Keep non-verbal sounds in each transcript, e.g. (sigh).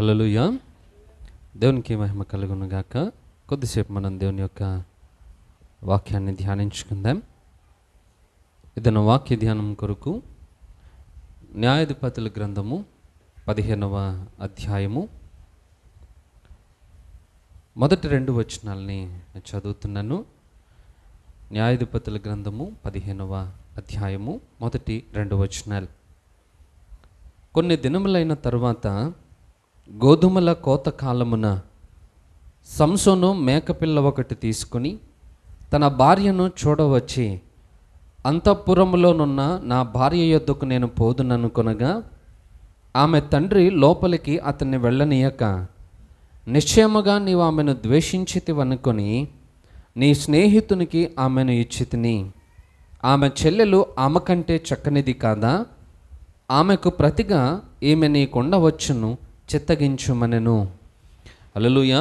అలలుయ దేవునికి మహిమ కలుగునుగాక కొద్దిసేపు మనం దేవుని యొక్క వాక్యాన్ని ధ్యానించుకుందాం ఇదన వాక్య ధ్యానం కొరకు న్యాయాధిపతుల గ్రంథము పదిహేనవ అధ్యాయము మొదటి రెండు వచనాలని చదువుతున్నాను న్యాయాధిపతుల గ్రంథము పదిహేనవ అధ్యాయము మొదటి రెండు వచనాలు కొన్ని దినములైన తర్వాత గోధుమల కోత కాలమున సంసోను మేకపిల్ల ఒకటి తీసుకుని తన భార్యను చూడవచ్చి అంతఃపురంలోనున్న నా భార్య యొద్దకు నేను పోదుననుకునగా ఆమె తండ్రి లోపలికి అతన్ని వెళ్ళనీయక నిశ్చయముగా నీవు ఆమెను ద్వేషించితివనుకొని నీ స్నేహితునికి ఆమెను ఇచ్చితిని ఆమె చెల్లెలు ఆమె కంటే చక్కనిది కాదా ఆమెకు ప్రతిగా ఈమె నీకుండవచ్చును చిత్తగించుమనెను అలలుయ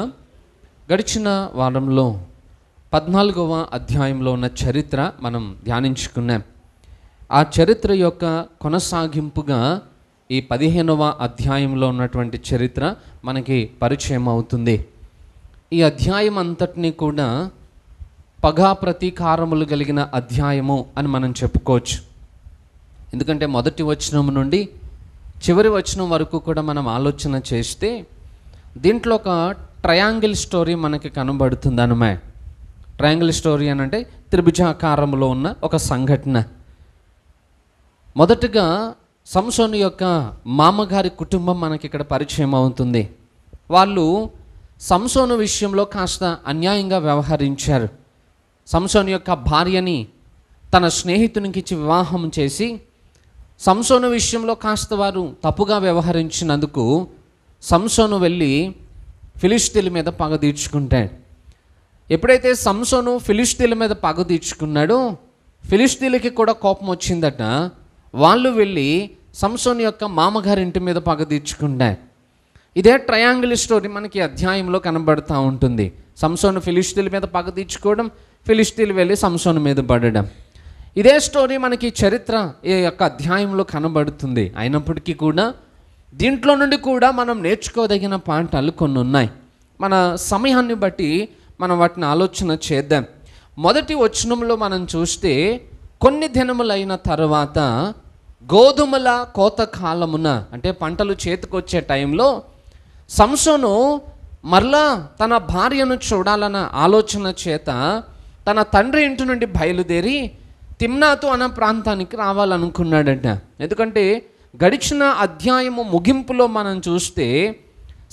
గడిచిన వారంలో పద్నాలుగవ అధ్యాయంలో ఉన్న చరిత్ర మనం ధ్యానించుకున్నాం ఆ చరిత్ర యొక్క కొనసాగింపుగా ఈ పదిహేనవ అధ్యాయంలో ఉన్నటువంటి చరిత్ర మనకి పరిచయం అవుతుంది ఈ అధ్యాయం అంతటినీ కూడా పగా ప్రతీకారములు కలిగిన అధ్యాయము అని మనం చెప్పుకోవచ్చు ఎందుకంటే మొదటి వచనం నుండి చివరి వచనం వరకు కూడా మనం ఆలోచన చేస్తే దీంట్లో ఒక ట్రయాంగిల్ స్టోరీ మనకి కనబడుతుంది అనమా ట్రయాంగిల్ స్టోరీ అని అంటే త్రిభుజాకారంలో ఉన్న ఒక సంఘటన మొదటగా సంసోని యొక్క మామగారి కుటుంబం మనకి ఇక్కడ పరిచయం అవుతుంది వాళ్ళు సంసోను విషయంలో కాస్త అన్యాయంగా వ్యవహరించారు సంసోని యొక్క భార్యని తన స్నేహితునికి వివాహం చేసి సంసోను విషయంలో కాస్త వారు తప్పుగా వ్యవహరించినందుకు సంసోను వెళ్ళి ఫిలిస్తీన్ల మీద పగ తీర్చుకుంటాడు ఎప్పుడైతే సంసోను ఫిలిస్తీన్ల మీద పగ తీర్చుకున్నాడో ఫిలిస్తీన్లకి కూడా కోపం వచ్చిందట వాళ్ళు వెళ్ళి సంసోన్ యొక్క మామగారి ఇంటి మీద పగ తీర్చుకుంటారు ఇదే ట్రయాంగిల్ స్టోరీ మనకి అధ్యాయంలో కనబడుతూ ఉంటుంది సంసోను ఫిలిస్తీన్ల మీద పగ తీర్చుకోవడం ఫిలిస్తీన్లు వెళ్ళి సంసోను మీద పడడం ఇదే స్టోరీ మనకి చరిత్ర ఈ యొక్క అధ్యాయంలో కనబడుతుంది అయినప్పటికీ కూడా దీంట్లో నుండి కూడా మనం నేర్చుకోదగిన పాఠాలు కొన్ని ఉన్నాయి మన సమయాన్ని బట్టి మనం వాటిని ఆలోచన చేద్దాం మొదటి వచనంలో మనం చూస్తే కొన్ని దినములైన తర్వాత గోధుమల కోత కాలమున అంటే పంటలు చేతికొచ్చే టైంలో సంసోను మరలా తన భార్యను చూడాలన్న ఆలోచన చేత తన తండ్రి ఇంటి నుండి బయలుదేరి తిమ్నాతు అన్న ప్రాంతానికి రావాలనుకున్నాడట ఎందుకంటే గడిచిన అధ్యాయము ముగింపులో మనం చూస్తే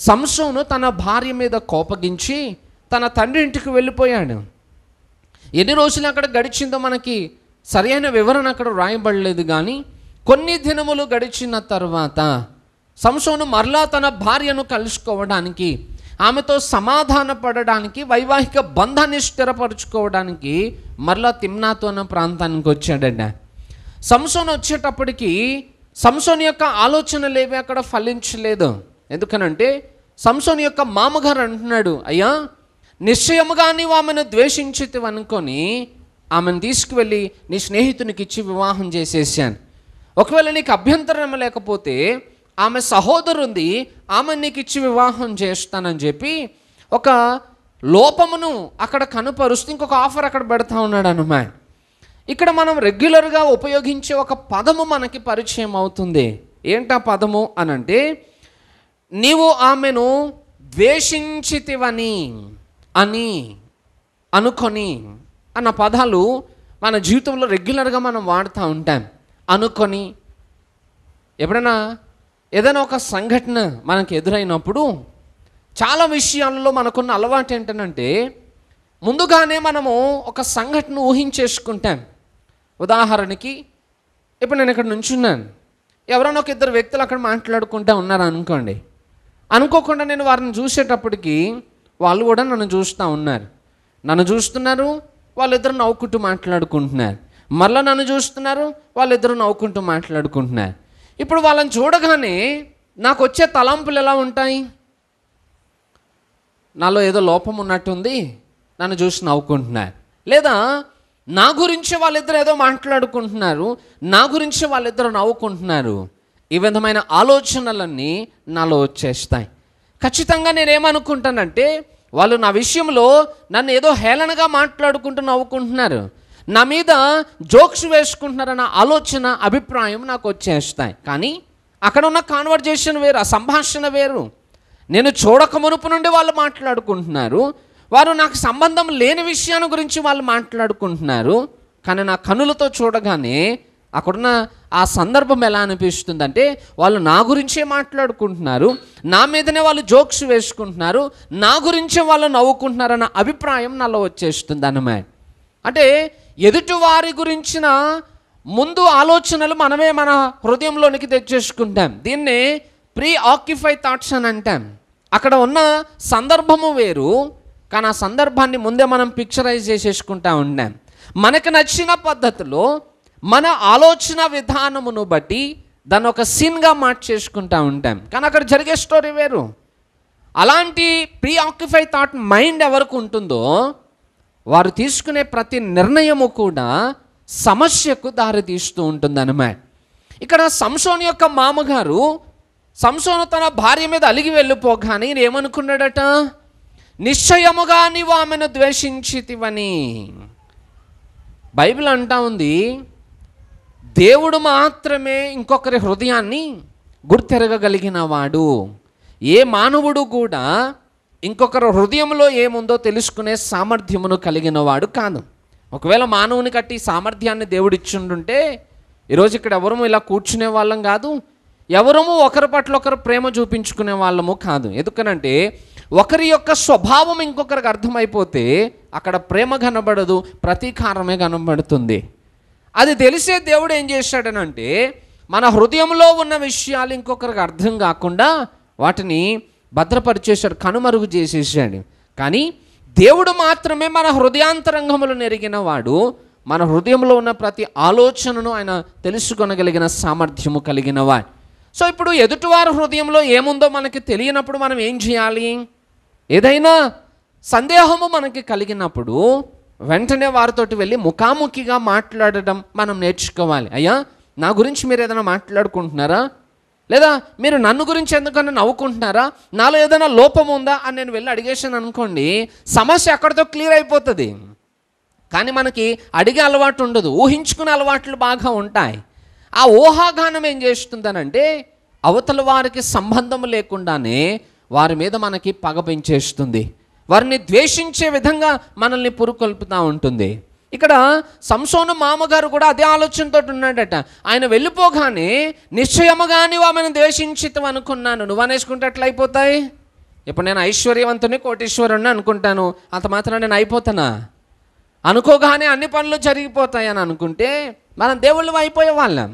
సంసోను తన భార్య మీద కోపగించి తన తండ్రి ఇంటికి వెళ్ళిపోయాడు ఎన్ని రోజులు అక్కడ గడిచిందో మనకి సరైన వివరణ అక్కడ వ్రాయబడలేదు కానీ కొన్ని దినములు గడిచిన తర్వాత సంసోను మరలా తన భార్యను కలుసుకోవడానికి ఆమెతో సమాధాన పడడానికి వైవాహిక బంధాన్ని స్థిరపరచుకోవడానికి మరలా తిమ్నాతో అన్న ప్రాంతానికి వచ్చాడండి సంసోన్ వచ్చేటప్పటికి సంసోన్ యొక్క ఆలోచనలు ఏవి అక్కడ ఫలించలేదు ఎందుకనంటే సంసోన్ యొక్క మామగారు అంటున్నాడు అయ్యా నిశ్చయముగా నీవు ఆమెను ద్వేషించితే అనుకొని ఆమెను తీసుకువెళ్ళి నీ స్నేహితునికి ఇచ్చి వివాహం చేసేసాను ఒకవేళ నీకు అభ్యంతరం లేకపోతే ఆమె సహోదరుంది ఆమె నీకు ఇచ్చి వివాహం చేస్తానని చెప్పి ఒక లోపమును అక్కడ కనుపరుస్తూ ఇంకొక ఆఫర్ అక్కడ పెడతా ఉన్నాడు అనుమా ఇక్కడ మనం రెగ్యులర్గా ఉపయోగించే ఒక పదము మనకి పరిచయం అవుతుంది ఏంటా పదము అనంటే నీవు ఆమెను ద్వేషించితివని అని అనుకొని అన్న పదాలు మన జీవితంలో రెగ్యులర్గా మనం వాడుతూ ఉంటాం అనుకొని ఎప్పుడైనా ఏదైనా ఒక సంఘటన మనకు ఎదురైనప్పుడు చాలా విషయాల్లో మనకున్న అలవాటు ఏంటంటే ముందుగానే మనము ఒక సంఘటన ఊహించేసుకుంటాం ఉదాహరణకి ఇప్పుడు నేను ఇక్కడ ఉన్నాను ఎవరైనా ఒక ఇద్దరు వ్యక్తులు అక్కడ మాట్లాడుకుంటూ ఉన్నారు అనుకోండి అనుకోకుండా నేను వారిని చూసేటప్పటికి వాళ్ళు కూడా నన్ను చూస్తూ ఉన్నారు నన్ను చూస్తున్నారు వాళ్ళిద్దరు నవ్వుకుంటూ మాట్లాడుకుంటున్నారు మళ్ళీ నన్ను చూస్తున్నారు వాళ్ళిద్దరు నవ్వుకుంటూ మాట్లాడుకుంటున్నారు ఇప్పుడు వాళ్ళని చూడగానే నాకు వచ్చే తలంపులు ఎలా ఉంటాయి నాలో ఏదో లోపం ఉన్నట్టుంది నన్ను చూసి నవ్వుకుంటున్నారు లేదా నా గురించి వాళ్ళిద్దరు ఏదో మాట్లాడుకుంటున్నారు నా గురించి వాళ్ళిద్దరు నవ్వుకుంటున్నారు ఈ విధమైన ఆలోచనలన్నీ నాలో వచ్చేస్తాయి ఖచ్చితంగా నేనేమనుకుంటానంటే వాళ్ళు నా విషయంలో నన్ను ఏదో హేళనగా మాట్లాడుకుంటూ నవ్వుకుంటున్నారు నా మీద జోక్స్ వేసుకుంటున్నారన్న ఆలోచన అభిప్రాయం నాకు వచ్చేస్తాయి కానీ అక్కడ ఉన్న కాన్వర్జేషన్ వేరు ఆ సంభాషణ వేరు నేను చూడక మునుపు నుండి వాళ్ళు మాట్లాడుకుంటున్నారు వారు నాకు సంబంధం లేని విషయాన్ని గురించి వాళ్ళు మాట్లాడుకుంటున్నారు కానీ నా కనులతో చూడగానే అక్కడున్న ఆ సందర్భం ఎలా అనిపిస్తుందంటే వాళ్ళు నా గురించే మాట్లాడుకుంటున్నారు నా మీదనే వాళ్ళు జోక్స్ వేసుకుంటున్నారు నా గురించే వాళ్ళు నవ్వుకుంటున్నారన్న అభిప్రాయం నాలో వచ్చేస్తుంది అన్నమాట అంటే ఎదుటివారి గురించిన ముందు ఆలోచనలు మనమే మన హృదయంలోనికి తెచ్చేసుకుంటాం దీన్ని ప్రీ ఆక్యుఫై థాట్స్ అని అంటాం అక్కడ ఉన్న సందర్భము వేరు కానీ ఆ సందర్భాన్ని ముందే మనం పిక్చరైజ్ చేసేసుకుంటా ఉంటాం మనకు నచ్చిన పద్ధతిలో మన ఆలోచన విధానమును బట్టి దాన్ని ఒక సీన్గా మార్చేసుకుంటా ఉంటాం కానీ అక్కడ జరిగే స్టోరీ వేరు అలాంటి ప్రీ ఆక్యుఫై థాట్ మైండ్ ఎవరికి ఉంటుందో వారు తీసుకునే ప్రతి నిర్ణయము కూడా సమస్యకు దారితీస్తూ ఉంటుంది అనమాట ఇక్కడ సంసోన్ యొక్క మామగారు సంసోను తన భార్య మీద అలిగి వెళ్ళిపోగానే ఏమనుకున్నాడట నిశ్చయముగా నీవు ఆమెను ద్వేషించితివని బైబిల్ అంటా ఉంది దేవుడు మాత్రమే ఇంకొకరి హృదయాన్ని గుర్తెరగగలిగిన వాడు ఏ మానవుడు కూడా ఇంకొకరు హృదయంలో ఏముందో తెలుసుకునే సామర్థ్యమును కలిగిన వాడు కాదు ఒకవేళ మానవుని కట్టి సామర్థ్యాన్ని దేవుడిచ్చుంటుంటే ఈరోజు ఇక్కడ ఎవరము ఇలా కూర్చునే వాళ్ళం కాదు ఎవరము ఒకరి పట్ల ఒకరు ప్రేమ చూపించుకునే వాళ్ళము కాదు ఎందుకనంటే ఒకరి యొక్క స్వభావం ఇంకొకరికి అర్థమైపోతే అక్కడ ప్రేమ కనబడదు ప్రతీకారమే కనబడుతుంది అది తెలిసే దేవుడు ఏం చేశాడనంటే మన హృదయంలో ఉన్న విషయాలు ఇంకొకరికి అర్థం కాకుండా వాటిని భద్రపరిచేశాడు కనుమరుగు చేసేసాడు కానీ దేవుడు మాత్రమే మన హృదయాంతరంగములు నెరిగిన వాడు మన హృదయంలో ఉన్న ప్రతి ఆలోచనను ఆయన తెలుసుకొనగలిగిన సామర్థ్యము కలిగిన వాడు సో ఇప్పుడు ఎదుటివారి హృదయంలో ఏముందో మనకి తెలియనప్పుడు మనం ఏం చేయాలి ఏదైనా సందేహము మనకి కలిగినప్పుడు వెంటనే వారితోటి వెళ్ళి ముఖాముఖిగా మాట్లాడడం మనం నేర్చుకోవాలి అయ్యా నా గురించి మీరు ఏదైనా మాట్లాడుకుంటున్నారా లేదా మీరు నన్ను గురించి ఎందుకన్నా నవ్వుకుంటున్నారా నాలో ఏదైనా లోపం ఉందా అని నేను వెళ్ళి అడిగేసాను అనుకోండి సమస్య అక్కడితో క్లియర్ అయిపోతుంది కానీ మనకి అడిగే అలవాటు ఉండదు ఊహించుకునే అలవాట్లు బాగా ఉంటాయి ఆ ఊహాగానం ఏం చేస్తుందనంటే అవతల వారికి సంబంధం లేకుండానే వారి మీద మనకి పగ పెంచేస్తుంది వారిని ద్వేషించే విధంగా మనల్ని పురుకొల్పుతూ ఉంటుంది ఇక్కడ సంసోను మామగారు కూడా అదే ఆలోచనతో ఉన్నాడట ఆయన వెళ్ళిపోగానే నిశ్చయముగాని ఆమెను ద్వేషించితం అనుకున్నాను నువ్వు అనేసుకుంటే అయిపోతాయి ఇప్పుడు నేను ఐశ్వర్యవంతుని కోటీశ్వరుణ్ణి అనుకుంటాను అంత మాత్రం నేను అయిపోతానా అనుకోగానే అన్ని పనులు జరిగిపోతాయి అని అనుకుంటే మనం దేవుళ్ళు అయిపోయే వాళ్ళం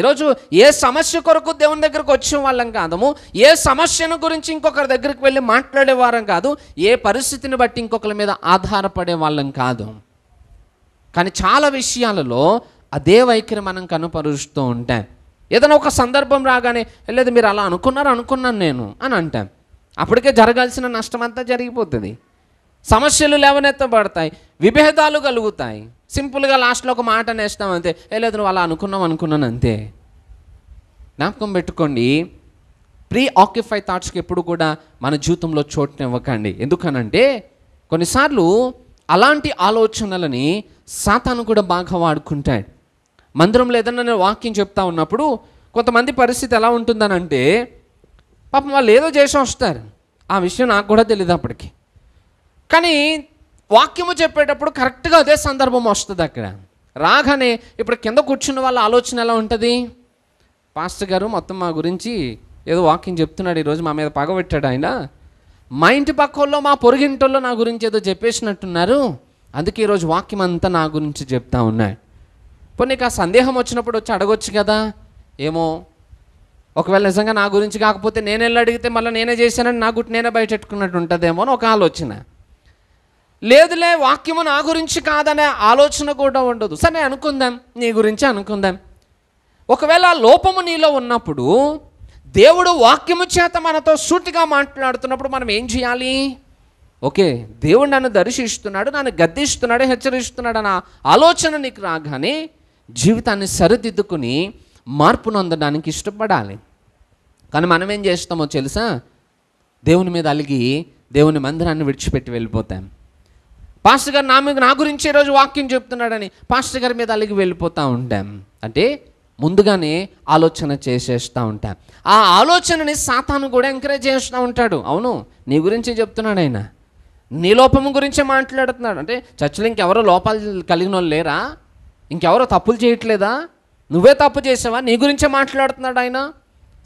ఈరోజు ఏ సమస్య కొరకు దేవుని దగ్గరకు వచ్చే వాళ్ళం కాదము ఏ సమస్యను గురించి ఇంకొకరి దగ్గరికి వెళ్ళి మాట్లాడేవారం కాదు ఏ పరిస్థితిని బట్టి ఇంకొకరి మీద ఆధారపడే వాళ్ళం కాదు కానీ చాలా విషయాలలో అదే వైఖరి మనం కనుపరుస్తూ ఉంటాం ఏదైనా ఒక సందర్భం రాగానే లేదు మీరు అలా అనుకున్నారు అనుకున్నాను నేను అని అంటాం అప్పటికే జరగాల్సిన నష్టం అంతా జరిగిపోతుంది సమస్యలు లేవనెత్తబడతాయి విభేదాలు కలుగుతాయి సింపుల్గా లాస్ట్లో ఒక మాట నేస్తాం అంతే ఏ లేదు నువ్వు అలా అనుకున్నాం అనుకున్నాను అంతే జ్ఞాపకం పెట్టుకోండి ప్రీ ఆక్యుఫై థాట్స్కి ఎప్పుడు కూడా మన జీవితంలో చోటునివ్వకండి ఎందుకనంటే కొన్నిసార్లు అలాంటి ఆలోచనలని సాతాను కూడా బాగా వాడుకుంటాడు మందిరంలో ఏదన్నా నేను వాక్యం చెప్తా ఉన్నప్పుడు కొంతమంది పరిస్థితి ఎలా ఉంటుందనంటే పాపం వాళ్ళు ఏదో చేసి వస్తారు ఆ విషయం నాకు కూడా తెలియదు అప్పటికి కానీ వాక్యము చెప్పేటప్పుడు కరెక్ట్గా అదే సందర్భం వస్తుంది అక్కడ రాగానే ఇప్పుడు కింద కూర్చున్న వాళ్ళ ఆలోచన ఎలా ఉంటుంది పాస్టర్ గారు మొత్తం మా గురించి ఏదో వాకింగ్ చెప్తున్నాడు ఈరోజు మా మీద పగబెట్టాడు ఆయన మా ఇంటి పక్కల్లో మా పొరుగింటల్లో నా గురించి ఏదో చెప్పేసినట్టున్నారు అందుకే ఈరోజు వాక్యం అంతా నా గురించి చెప్తా ఉన్నాయి పోనీ నీకు ఆ సందేహం వచ్చినప్పుడు వచ్చి అడగొచ్చు కదా ఏమో ఒకవేళ నిజంగా నా గురించి కాకపోతే నేను వెళ్ళి అడిగితే మళ్ళీ నేనే చేశానని నా గుట్టు నేనే బయటెట్టుకున్నట్టు ఉంటుందేమో అని ఒక ఆలోచన లేదులే వాక్యము నా గురించి కాదనే ఆలోచన కూడా ఉండదు సరే అనుకుందాం నీ గురించి అనుకుందాం ఒకవేళ ఆ లోపము నీలో ఉన్నప్పుడు దేవుడు వాక్యము చేత మనతో సూటిగా మాట్లాడుతున్నప్పుడు మనం ఏం చేయాలి ఓకే దేవుడు నన్ను దర్శిస్తున్నాడు నన్ను గద్దిస్తున్నాడు హెచ్చరిస్తున్నాడు అన్న ఆలోచన నీకు రాగానే జీవితాన్ని సరిదిద్దుకుని మార్పు నొందడానికి ఇష్టపడాలి కానీ మనం ఏం చేస్తామో తెలుసా దేవుని మీద అలిగి దేవుని మందిరాన్ని విడిచిపెట్టి వెళ్ళిపోతాం పాస్టర్ గారు నా మీద నా గురించి ఈరోజు వాక్యం చెప్తున్నాడని పాస్టర్ గారి మీద అలిగి వెళ్ళిపోతూ ఉంటాం అంటే ముందుగానే ఆలోచన చేసేస్తూ ఉంటాం ఆ ఆలోచనని సాతాను కూడా ఎంకరేజ్ చేస్తూ ఉంటాడు అవును నీ గురించి చెప్తున్నాడు ఆయన నీ లోపము గురించే మాట్లాడుతున్నాడు అంటే చర్చలో ఇంకెవరో లోపాలు కలిగిన వాళ్ళు లేరా ఇంకెవరో తప్పులు చేయట్లేదా నువ్వే తప్పు చేసావా నీ గురించే మాట్లాడుతున్నాడు ఆయన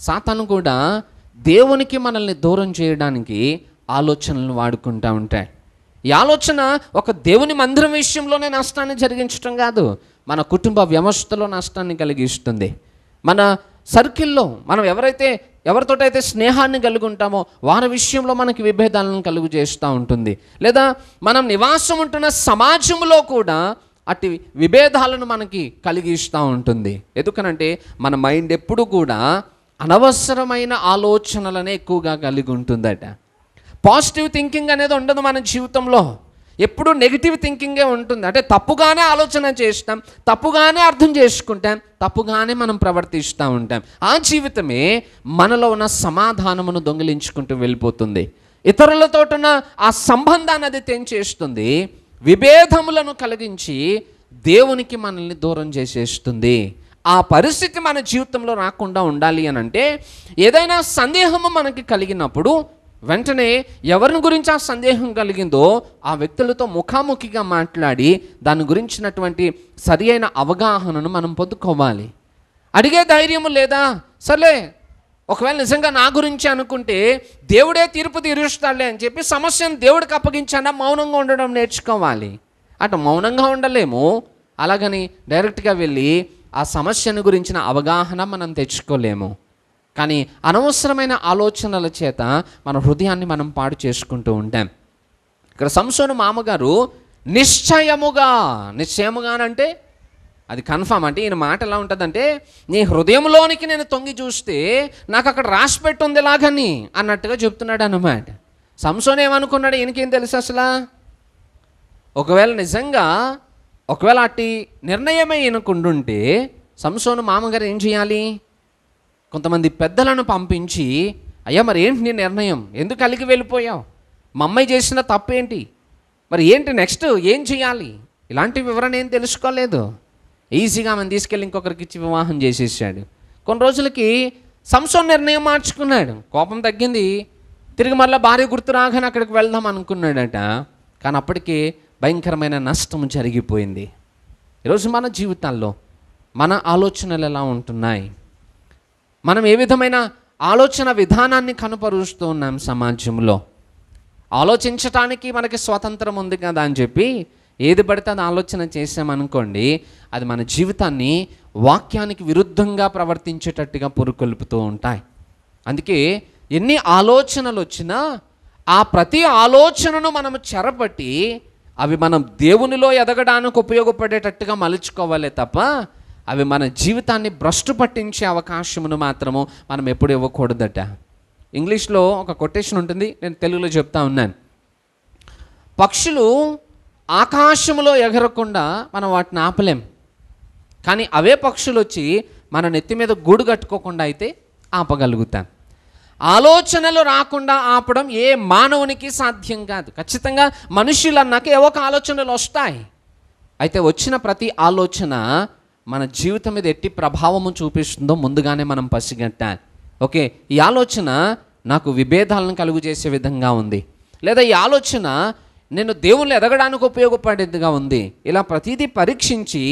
సాతాను కూడా దేవునికి మనల్ని దూరం చేయడానికి ఆలోచనలను వాడుకుంటూ ఉంటాయి ఈ ఆలోచన ఒక దేవుని మందిరం విషయంలోనే నష్టాన్ని జరిగించడం కాదు మన కుటుంబ వ్యవస్థలో నష్టాన్ని కలిగిస్తుంది మన సర్కిల్లో మనం ఎవరైతే ఎవరితోటైతే స్నేహాన్ని కలిగి ఉంటామో వారి విషయంలో మనకి విభేదాలను కలుగు చేస్తూ ఉంటుంది లేదా మనం నివాసం ఉంటున్న సమాజంలో కూడా అటు విభేదాలను మనకి కలిగిస్తూ ఉంటుంది ఎందుకనంటే మన మైండ్ ఎప్పుడు కూడా అనవసరమైన ఆలోచనలనే ఎక్కువగా కలిగి ఉంటుందట పాజిటివ్ థింకింగ్ అనేది ఉండదు మన జీవితంలో ఎప్పుడూ నెగిటివ్ థింకింగే ఉంటుంది అంటే తప్పుగానే ఆలోచన చేస్తాం తప్పుగానే అర్థం చేసుకుంటాం తప్పుగానే మనం ప్రవర్తిస్తూ ఉంటాం ఆ జీవితమే మనలో ఉన్న సమాధానమును దొంగిలించుకుంటూ వెళ్ళిపోతుంది ఇతరులతో ఉన్న ఆ సంబంధాన్ని అది తెంచేస్తుంది విభేదములను కలిగించి దేవునికి మనల్ని దూరం చేసేస్తుంది ఆ పరిస్థితి మన జీవితంలో రాకుండా ఉండాలి అని అంటే ఏదైనా సందేహము మనకి కలిగినప్పుడు వెంటనే ఎవరిని గురించి ఆ సందేహం కలిగిందో ఆ వ్యక్తులతో ముఖాముఖిగా మాట్లాడి దాని గురించినటువంటి సరి అయిన అవగాహనను మనం పొందుకోవాలి అడిగే ధైర్యము లేదా సర్లే ఒకవేళ నిజంగా నా గురించి అనుకుంటే దేవుడే తీర్పు తీరుస్తాడులే అని చెప్పి సమస్యను దేవుడికి అప్పగించాడా మౌనంగా ఉండడం నేర్చుకోవాలి అటు మౌనంగా ఉండలేము అలాగని డైరెక్ట్గా వెళ్ళి ఆ సమస్యను గురించిన అవగాహన మనం తెచ్చుకోలేము కానీ అనవసరమైన ఆలోచనల చేత మన హృదయాన్ని మనం పాడు చేసుకుంటూ ఉంటాం ఇక్కడ సంసోను మామగారు నిశ్చయముగా నిశ్చయముగా అంటే అది కన్ఫామ్ అంటే ఈయన మాట ఎలా ఉంటుందంటే నీ హృదయంలోనికి నేను తొంగి చూస్తే నాకు అక్కడ రాసి పెట్టుంది లాగని అన్నట్టుగా చెప్తున్నాడు అన్నమాట సంసోన్ ఏమనుకున్నాడు ఈయనకేం తెలుసు అసలు ఒకవేళ నిజంగా ఒకవేళ అట్టి నిర్ణయమే ఈయనకుండుంటే సంసోను మామగారు ఏం చేయాలి కొంతమంది పెద్దలను పంపించి అయ్యా మరి ఏంటి నీ నిర్ణయం ఎందుకు కలిగి వెళ్ళిపోయావు మా అమ్మాయి చేసిన తప్పేంటి మరి ఏంటి నెక్స్ట్ ఏం చేయాలి ఇలాంటి వివరణ ఏం తెలుసుకోలేదు ఈజీగా ఆమెను తీసుకెళ్ళి ఇంకొకరికి ఇచ్చి వివాహం చేసేసాడు కొన్ని రోజులకి సంసోన్ నిర్ణయం మార్చుకున్నాడు కోపం తగ్గింది తిరిగి మళ్ళీ భార్య గుర్తు రాగానే అక్కడికి వెళ్దాం అనుకున్నాడట కానీ అప్పటికి భయంకరమైన నష్టం జరిగిపోయింది ఈరోజు మన జీవితాల్లో మన ఆలోచనలు ఎలా ఉంటున్నాయి మనం ఏ విధమైన ఆలోచన విధానాన్ని కనుపరుస్తూ ఉన్నాం సమాజంలో ఆలోచించటానికి మనకి స్వాతంత్రం ఉంది కదా అని చెప్పి ఏది పడితే అది ఆలోచన చేసామనుకోండి అది మన జీవితాన్ని వాక్యానికి విరుద్ధంగా ప్రవర్తించేటట్టుగా పురుకొల్పుతూ ఉంటాయి అందుకే ఎన్ని ఆలోచనలు వచ్చినా ఆ ప్రతి ఆలోచనను మనం చెరపట్టి అవి మనం దేవునిలో ఎదగడానికి ఉపయోగపడేటట్టుగా మలుచుకోవాలి తప్ప అవి మన జీవితాన్ని భ్రష్టు పట్టించే అవకాశమును మాత్రము మనం ఎప్పుడు ఇవ్వకూడదట ఇంగ్లీష్లో ఒక కొటేషన్ ఉంటుంది నేను తెలుగులో చెప్తా ఉన్నాను పక్షులు ఆకాశములో ఎగరకుండా మనం వాటిని ఆపలేం కానీ అవే పక్షులు వచ్చి మన నెత్తి మీద గూడు కట్టుకోకుండా అయితే ఆపగలుగుతాం ఆలోచనలు రాకుండా ఆపడం ఏ మానవునికి సాధ్యం కాదు ఖచ్చితంగా మనుషులు అన్నాక ఏవో ఆలోచనలు వస్తాయి అయితే వచ్చిన ప్రతి ఆలోచన మన జీవితం మీద ఎట్టి ప్రభావము చూపిస్తుందో ముందుగానే మనం పసిగట్టాలి ఓకే ఈ ఆలోచన నాకు విభేదాలను కలుగు చేసే విధంగా ఉంది లేదా ఈ ఆలోచన నేను దేవుళ్ళు ఎదగడానికి ఉపయోగపడేదిగా ఉంది ఇలా ప్రతిదీ పరీక్షించి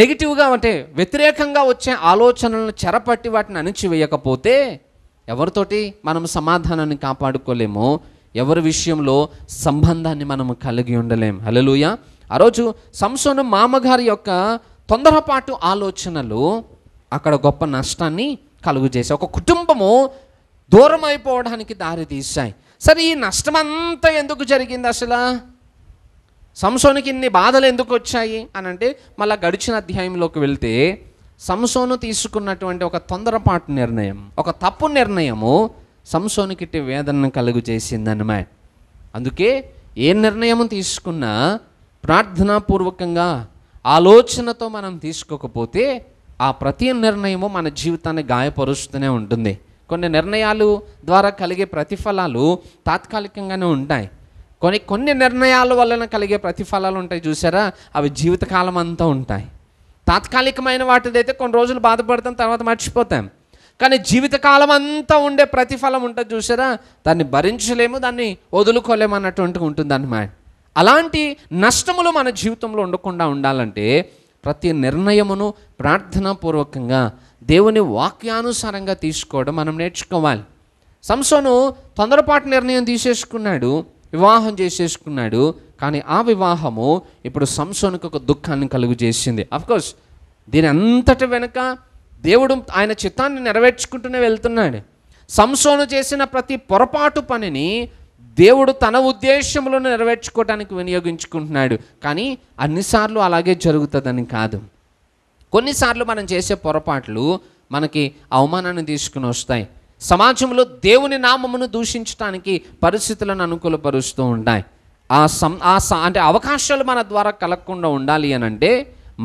నెగిటివ్గా అంటే వ్యతిరేకంగా వచ్చే ఆలోచనలను చెరపట్టి వాటిని అణిచివేయకపోతే ఎవరితోటి మనం సమాధానాన్ని కాపాడుకోలేము ఎవరి విషయంలో సంబంధాన్ని మనము కలిగి ఉండలేం హలోయ ఆ రోజు సంసోను మామగారి యొక్క తొందరపాటు ఆలోచనలు అక్కడ గొప్ప నష్టాన్ని కలుగు చేశాయి ఒక కుటుంబము దూరం అయిపోవడానికి దారి తీశాయి సరే ఈ నష్టం అంతా ఎందుకు జరిగింది అసలు సంసోనికి ఇన్ని బాధలు ఎందుకు వచ్చాయి అని అంటే మళ్ళీ గడిచిన అధ్యాయంలోకి వెళ్తే సంసోను తీసుకున్నటువంటి ఒక తొందరపాటు నిర్ణయం ఒక తప్పు నిర్ణయము సంసోనికి వేదనను కలుగు చేసిందనమా అందుకే ఏ నిర్ణయం తీసుకున్నా ప్రార్థనాపూర్వకంగా ఆలోచనతో మనం తీసుకోకపోతే ఆ ప్రతి నిర్ణయము మన జీవితాన్ని గాయపరుస్తూనే ఉంటుంది కొన్ని నిర్ణయాలు ద్వారా కలిగే ప్రతిఫలాలు తాత్కాలికంగానే ఉంటాయి కొన్ని కొన్ని నిర్ణయాల వలన కలిగే ప్రతిఫలాలు ఉంటాయి చూసారా అవి జీవితకాలం అంతా ఉంటాయి తాత్కాలికమైన వాటిదైతే కొన్ని రోజులు బాధపడతాం తర్వాత మర్చిపోతాం కానీ జీవితకాలం అంతా ఉండే ప్రతిఫలం ఉంటుంది చూసారా దాన్ని భరించలేము దాన్ని వదులుకోలేము అన్నటువంటి ఉంటుంది అన్నమాట అలాంటి నష్టములు మన జీవితంలో ఉండకుండా ఉండాలంటే ప్రతి నిర్ణయమును ప్రార్థనాపూర్వకంగా దేవుని వాక్యానుసారంగా తీసుకోవడం మనం నేర్చుకోవాలి సంసోను తొందరపాటు నిర్ణయం తీసేసుకున్నాడు వివాహం చేసేసుకున్నాడు కానీ ఆ వివాహము ఇప్పుడు సంసోనికి ఒక దుఃఖాన్ని కలుగు చేసింది అఫ్కోర్స్ దీని అంతటి వెనుక దేవుడు ఆయన చిత్తాన్ని నెరవేర్చుకుంటూనే వెళ్తున్నాడు సంసోను చేసిన ప్రతి పొరపాటు పనిని దేవుడు తన ఉద్దేశములను నెరవేర్చుకోవడానికి వినియోగించుకుంటున్నాడు కానీ అన్నిసార్లు అలాగే జరుగుతుందని కాదు కొన్నిసార్లు మనం చేసే పొరపాట్లు మనకి అవమానాన్ని తీసుకుని వస్తాయి సమాజంలో దేవుని నామమును దూషించడానికి పరిస్థితులను అనుకూలపరుస్తూ ఉంటాయి ఆ సం ఆ స అంటే అవకాశాలు మన ద్వారా కలగకుండా ఉండాలి అని అంటే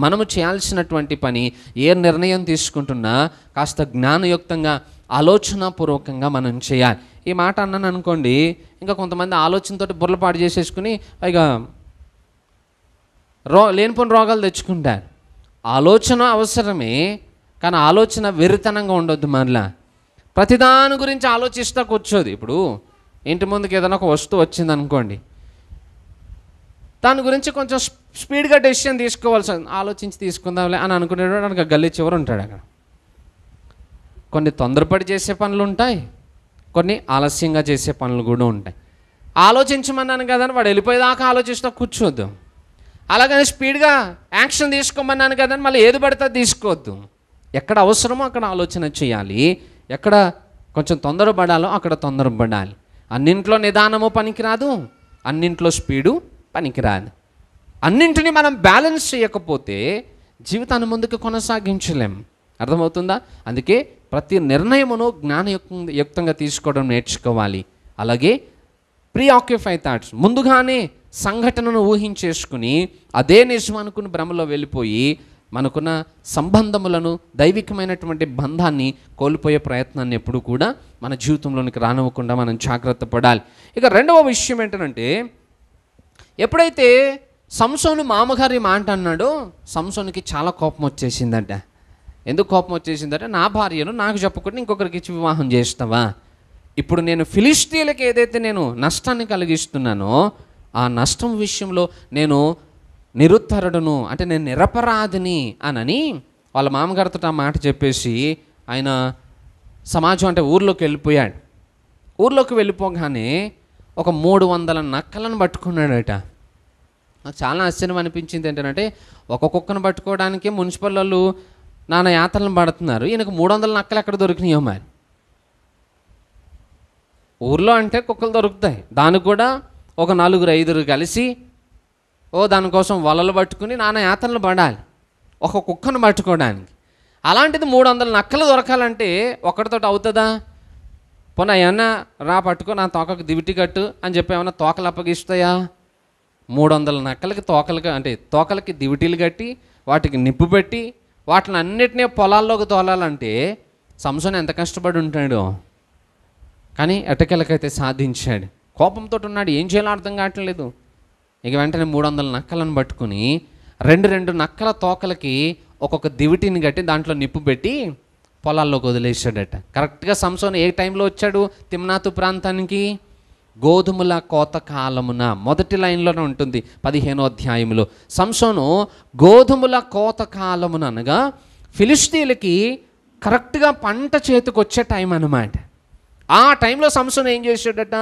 మనము చేయాల్సినటువంటి పని ఏ నిర్ణయం తీసుకుంటున్నా కాస్త జ్ఞానయుక్తంగా ఆలోచనాపూర్వకంగా మనం చేయాలి ఈ మాట అన్నాను అనుకోండి ఇంకా కొంతమంది ఆలోచనతో బుర్రపాటు చేసేసుకుని పైగా రో లేనిపోని రోగాలు తెచ్చుకుంటారు ఆలోచన అవసరమే కానీ ఆలోచన వెర్రితనంగా ఉండొద్దు మరలా ప్రతిదాని గురించి ఆలోచిస్తా కూర్చోదు ఇప్పుడు ఇంటి ముందుకు ఏదైనా ఒక వస్తువు వచ్చింది అనుకోండి దాని గురించి కొంచెం స్పీడ్గా డెసిషన్ తీసుకోవాల్సి ఆలోచించి తీసుకుందాంలే అని అనుకునేవాడు గల్లీ చివరు ఉంటాడు అక్కడ కొన్ని తొందరపడి చేసే పనులు ఉంటాయి కొన్ని ఆలస్యంగా చేసే పనులు కూడా ఉంటాయి ఆలోచించమన్నాను కదా వాడు వెళ్ళిపోయేదాకా ఆలోచిస్తా కూర్చోద్దు అలాగని స్పీడ్గా యాక్షన్ తీసుకోమన్నాను కదా మళ్ళీ ఏది పడితే తీసుకోవద్దు ఎక్కడ అవసరమో అక్కడ ఆలోచన చేయాలి ఎక్కడ కొంచెం తొందరపడాలో అక్కడ తొందరపడాలి అన్నింట్లో నిదానము పనికిరాదు అన్నింట్లో స్పీడు పనికిరాదు అన్నింటినీ మనం బ్యాలెన్స్ చేయకపోతే జీవితాన్ని ముందుకు కొనసాగించలేం అర్థమవుతుందా అందుకే ప్రతి నిర్ణయమును జ్ఞానయుక్త యుక్తంగా తీసుకోవడం నేర్చుకోవాలి అలాగే ప్రీ ఆక్యుఫై థాట్స్ ముందుగానే సంఘటనను ఊహించేసుకుని అదే నిజం అనుకుని భ్రమలో వెళ్ళిపోయి మనకున్న సంబంధములను దైవికమైనటువంటి బంధాన్ని కోల్పోయే ప్రయత్నాన్ని ఎప్పుడు కూడా మన జీవితంలోనికి రానివ్వకుండా మనం జాగ్రత్త పడాలి ఇక రెండవ విషయం ఏంటంటే ఎప్పుడైతే సంసోను మామగారి మాట అన్నాడో సంసోనికి చాలా కోపం వచ్చేసిందంట ఎందుకు కోపం వచ్చేసిందంటే నా భార్యను నాకు చెప్పకుండా ఇంకొకరికి ఇచ్చి వివాహం చేస్తావా ఇప్పుడు నేను ఫిలిస్తీన్లకు ఏదైతే నేను నష్టాన్ని కలిగిస్తున్నానో ఆ నష్టం విషయంలో నేను నిరుత్తరుడును అంటే నేను నిరపరాధిని అనని వాళ్ళ మామగారితో ఆ మాట చెప్పేసి ఆయన సమాజం అంటే ఊర్లోకి వెళ్ళిపోయాడు ఊర్లోకి వెళ్ళిపోగానే ఒక మూడు వందల నక్కలను పట్టుకున్నాడట చాలా ఆశ్చర్యం అనిపించింది ఏంటంటే ఒక కుక్కను పట్టుకోవడానికి మున్సిపల్ వాళ్ళు నాన్న యాతలను పడుతున్నారు ఈయనకు మూడు వందల నక్కలు ఎక్కడ దొరికినాయో మరి ఊర్లో అంటే కుక్కలు దొరుకుతాయి దానికి కూడా ఒక నలుగురు ఐదుగురు కలిసి ఓ దానికోసం వలలు పట్టుకుని నాన్న యాత్రలు పడాలి ఒక కుక్కను పట్టుకోవడానికి అలాంటిది మూడు వందల నక్కలు దొరకాలంటే ఒకటితో అవుతుందా పోనీ ఏమన్నా రా పట్టుకో నా తోకకు దివిటి కట్టు అని చెప్పి ఏమన్నా తోకలు అప్పగిస్తాయా మూడు వందల నక్కలకి తోకలుగా అంటే తోకలకి దివిటీలు కట్టి వాటికి నిప్పు పెట్టి వాటిని అన్నిటినీ పొలాల్లోకి తోలాలంటే సంసోన్ ఎంత కష్టపడి ఉంటాడు కానీ ఎటకెలకైతే సాధించాడు కోపంతో ఉన్నాడు ఏం చేయాలో అర్థం కావట్లేదు ఇక వెంటనే మూడు వందల నక్కలను పట్టుకుని రెండు రెండు నక్కల తోకలకి ఒక్కొక్క దివిటిని కట్టి దాంట్లో నిప్పు పెట్టి పొలాల్లోకి వదిలేసాడట కరెక్ట్గా సంసోన్ ఏ టైంలో వచ్చాడు తిమ్నాతు ప్రాంతానికి గోధుమల కోత కాలమున మొదటి లైన్లోనే ఉంటుంది పదిహేనో అధ్యాయంలో సంసోను గోధుమల కోత కాలమున అనగా ఫిలిస్తీన్లకి కరెక్ట్గా పంట చేతికి వచ్చే టైం అనమాట ఆ టైంలో సంసోను ఏం చేసాడట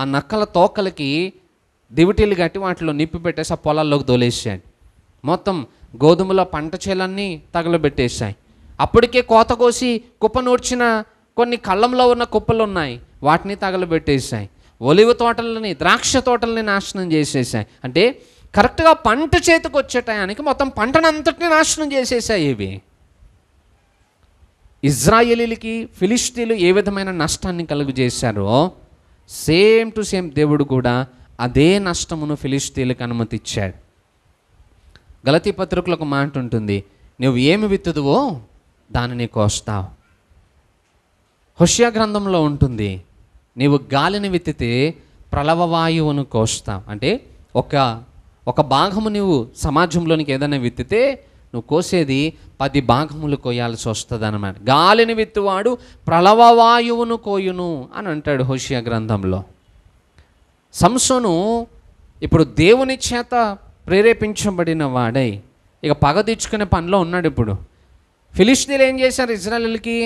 ఆ నక్కల తోకలకి దివిటీలు కట్టి వాటిలో నిప్పి పెట్టేసి ఆ పొలాల్లోకి తోలేసాడు మొత్తం గోధుమల పంట చేలన్నీ తగలబెట్టేశాయి అప్పటికే కోత కోసి కుప్ప నూర్చిన కొన్ని కళ్ళంలో ఉన్న కుప్పలు ఉన్నాయి వాటిని తగలబెట్టేశాయి ఒలివ తోటలని ద్రాక్ష తోటల్ని నాశనం చేసేసాయి అంటే కరెక్ట్గా పంట చేతికి వచ్చే టయానికి మొత్తం పంటనంతటిని నాశనం చేసేసాయి ఇవి ఇజ్రాయేలీలకి ఫిలిస్తీన్లు ఏ విధమైన నష్టాన్ని కలుగు చేశారో సేమ్ టు సేమ్ దేవుడు కూడా అదే నష్టమును ఫిలిస్తీన్లకు అనుమతిచ్చాడు గలతీ పత్రికలు ఒక మాట ఉంటుంది నువ్వు ఏమి విత్తుదువో దానిని కోస్తావు హుష్యా గ్రంథంలో ఉంటుంది నీవు గాలిని విత్తితే ప్రళవ వాయువును కోస్తాం అంటే ఒక ఒక భాగము నువ్వు సమాజంలోనికి ఏదైనా విత్తితే నువ్వు కోసేది పది భాగములు కోయాల్సి వస్తుంది అనమాట గాలిని విత్తువాడు వాయువును కోయును అని అంటాడు హోషియా గ్రంథంలో సంసోను ఇప్పుడు దేవుని చేత ప్రేరేపించబడిన వాడై ఇక పగ తీర్చుకునే పనిలో ఉన్నాడు ఇప్పుడు ఫిలిస్తీన్లు ఏం చేశారు ఇజ్రాయల్కి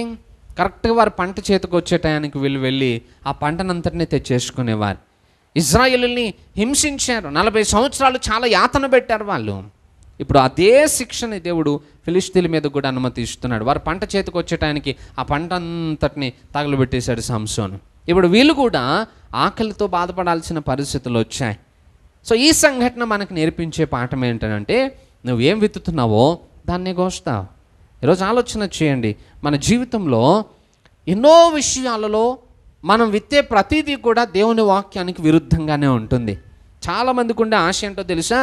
కరెక్ట్గా వారి పంట చేతికి వచ్చే టయానికి వీళ్ళు వెళ్ళి ఆ పంటనంతటిని తెచ్చేసుకునేవారు ఇజ్రాయిల్ని హింసించారు నలభై సంవత్సరాలు చాలా యాతన పెట్టారు వాళ్ళు ఇప్పుడు అదే శిక్షణ దేవుడు ఫిలిస్తీన్ మీద కూడా అనుమతి ఇస్తున్నాడు వారు పంట చేతికి వచ్చే టయానికి ఆ పంట అంతటిని తగలబెట్టేశాడు సంసోను ఇప్పుడు వీళ్ళు కూడా ఆకలితో బాధపడాల్సిన పరిస్థితులు వచ్చాయి సో ఈ సంఘటన మనకు నేర్పించే పాఠం ఏంటంటే నువ్వేం విత్తుతున్నావో దాన్నే గోస్తావు ఈరోజు ఆలోచన చేయండి మన జీవితంలో ఎన్నో విషయాలలో మనం విత్తే ప్రతిదీ కూడా దేవుని వాక్యానికి విరుద్ధంగానే ఉంటుంది చాలామందికి ఉండే ఆశ ఏంటో తెలుసా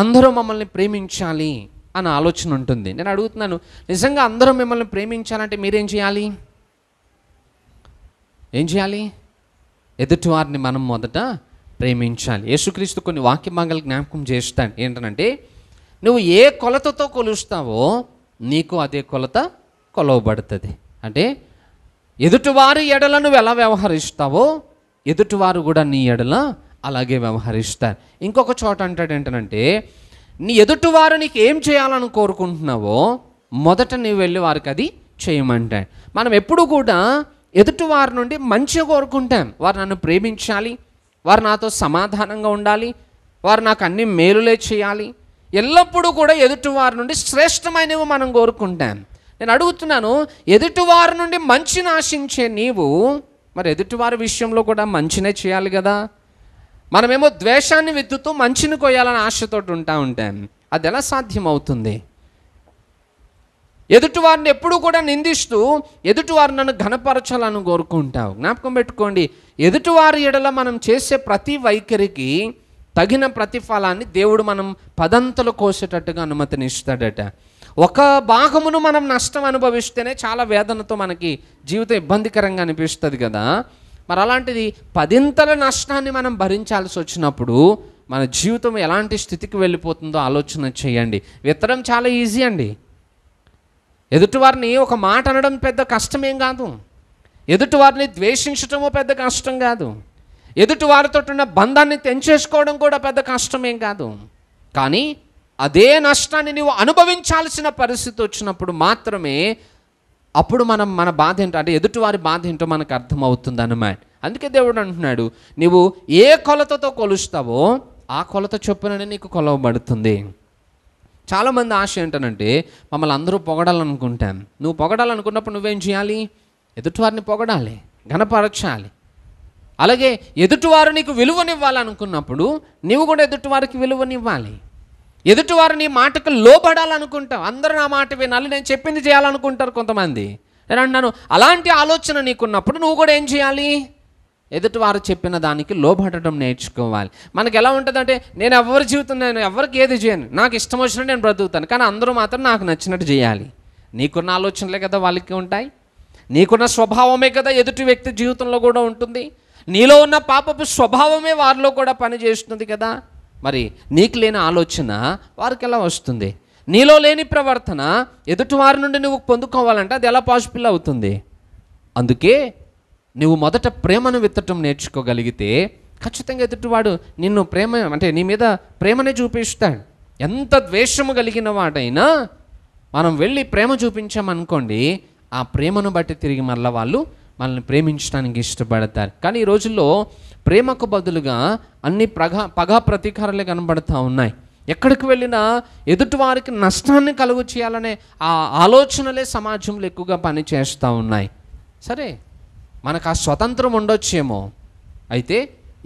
అందరూ మమ్మల్ని ప్రేమించాలి అన్న ఆలోచన ఉంటుంది నేను అడుగుతున్నాను నిజంగా అందరూ మిమ్మల్ని ప్రేమించాలంటే మీరేం చేయాలి ఏం చేయాలి ఎదుటి వారిని మనం మొదట ప్రేమించాలి యేసుక్రీస్తు కొన్ని వాక్య భాగాలు జ్ఞాపకం చేస్తాను ఏంటంటే నువ్వు ఏ కొలతతో కొలుస్తావో నీకు అదే కొలత కొలవబడుతుంది అంటే ఎదుటివారి ఎడలను ఎలా వ్యవహరిస్తావో ఎదుటివారు కూడా నీ ఎడల అలాగే వ్యవహరిస్తారు ఇంకొక చోట అంటాడు ఏంటంటే నీ ఎదుటివారు నీకు ఏం చేయాలని కోరుకుంటున్నావో మొదట నీవు వెళ్ళి వారికి అది చేయమంటాడు మనం ఎప్పుడు కూడా ఎదుటివారి నుండి మంచి కోరుకుంటాం వారు నన్ను ప్రేమించాలి వారు నాతో సమాధానంగా ఉండాలి వారు నాకు అన్ని మేలులే చేయాలి ఎల్లప్పుడూ కూడా ఎదుటివారి నుండి శ్రేష్టమైనవి మనం కోరుకుంటాం నేను అడుగుతున్నాను ఎదుటివారి నుండి మంచిని ఆశించే నీవు మరి ఎదుటివారి విషయంలో కూడా మంచినే చేయాలి కదా మనమేమో ద్వేషాన్ని విద్దుతూ మంచిని కొయ్యాలని ఆశతో ఉంటా ఉంటాం అది ఎలా సాధ్యమవుతుంది ఎదుటివారిని ఎప్పుడు కూడా నిందిస్తూ ఎదుటివారు నన్ను ఘనపరచాలని కోరుకుంటావు జ్ఞాపకం పెట్టుకోండి ఎదుటివారి ఎడల మనం చేసే ప్రతి వైఖరికి తగిన ప్రతిఫలాన్ని దేవుడు మనం పదంతలు కోసేటట్టుగా అనుమతినిస్తాడట ఒక భాగమును మనం నష్టం అనుభవిస్తేనే చాలా వేదనతో మనకి జీవితం ఇబ్బందికరంగా అనిపిస్తుంది కదా మరి అలాంటిది పదింతల నష్టాన్ని మనం భరించాల్సి వచ్చినప్పుడు మన జీవితం ఎలాంటి స్థితికి వెళ్ళిపోతుందో ఆలోచన చేయండి విత్తడం చాలా ఈజీ అండి ఎదుటివారిని ఒక మాట అనడం పెద్ద కష్టమేం కాదు ఎదుటివారిని ద్వేషించడము పెద్ద కష్టం కాదు ఎదుటివారితో ఉన్న బంధాన్ని తెంచేసుకోవడం కూడా పెద్ద కష్టమేం కాదు కానీ అదే నష్టాన్ని నువ్వు అనుభవించాల్సిన పరిస్థితి వచ్చినప్పుడు మాత్రమే అప్పుడు మనం మన బాధ ఏంటో అంటే ఎదుటివారి బాధ ఏంటో మనకు అర్థమవుతుంది అన్నమాట అందుకే దేవుడు అంటున్నాడు నీవు ఏ కొలతతో కొలుస్తావో ఆ కొలత చొప్పుననే నీకు కొలవబడుతుంది చాలామంది ఆశ ఏంటనంటే మమ్మల్ని అందరూ పొగడాలనుకుంటాం నువ్వు పొగడాలనుకున్నప్పుడు నువ్వేం చేయాలి ఎదుటివారిని పొగడాలి ఘనపరచాలి అలాగే ఎదుటివారు నీకు విలువనివ్వాలనుకున్నప్పుడు నువ్వు కూడా ఎదుటివారికి విలువనివ్వాలి ఎదుటివారు నీ మాటకు లోబడాలనుకుంటాం అందరూ నా మాట వినాలి నేను చెప్పింది చేయాలనుకుంటారు కొంతమంది నేను అంటాను అలాంటి ఆలోచన నీకున్నప్పుడు నువ్వు కూడా ఏం చేయాలి ఎదుటివారు చెప్పిన దానికి లోబడటం నేర్చుకోవాలి మనకి ఎలా ఉంటుందంటే నేను ఎవరు జీవితం నేను ఎవరికి ఏది చేయను నాకు ఇష్టం వచ్చినట్టు నేను బ్రతుకుతాను కానీ అందరూ మాత్రం నాకు నచ్చినట్టు చేయాలి నీకున్న ఆలోచనలే కదా వాళ్ళకి ఉంటాయి నీకున్న స్వభావమే కదా ఎదుటి వ్యక్తి జీవితంలో కూడా ఉంటుంది నీలో ఉన్న పాపపు స్వభావమే వారిలో కూడా పనిచేస్తుంది కదా మరి నీకు లేని ఆలోచన వారికి ఎలా వస్తుంది నీలో లేని ప్రవర్తన ఎదుటివారి నుండి నువ్వు పొందుకోవాలంటే అది ఎలా పాసిబుల్ అవుతుంది అందుకే నువ్వు మొదట ప్రేమను విత్తటం నేర్చుకోగలిగితే ఖచ్చితంగా ఎదుటివాడు నిన్ను ప్రేమ అంటే నీ మీద ప్రేమనే చూపిస్తాడు ఎంత ద్వేషము కలిగిన వాడైనా మనం వెళ్ళి ప్రేమ చూపించామనుకోండి ఆ ప్రేమను బట్టి తిరిగి మళ్ళీ వాళ్ళు మనల్ని ప్రేమించడానికి ఇష్టపడతారు కానీ ఈ రోజుల్లో ప్రేమకు బదులుగా అన్ని ప్రగా పగ ప్రతీకారాలే కనబడుతూ ఉన్నాయి ఎక్కడికి వెళ్ళినా ఎదుటివారికి నష్టాన్ని కలుగు చేయాలనే ఆ ఆలోచనలే సమాజంలో ఎక్కువగా పనిచేస్తూ ఉన్నాయి సరే మనకు ఆ స్వతంత్రం ఉండొచ్చేమో అయితే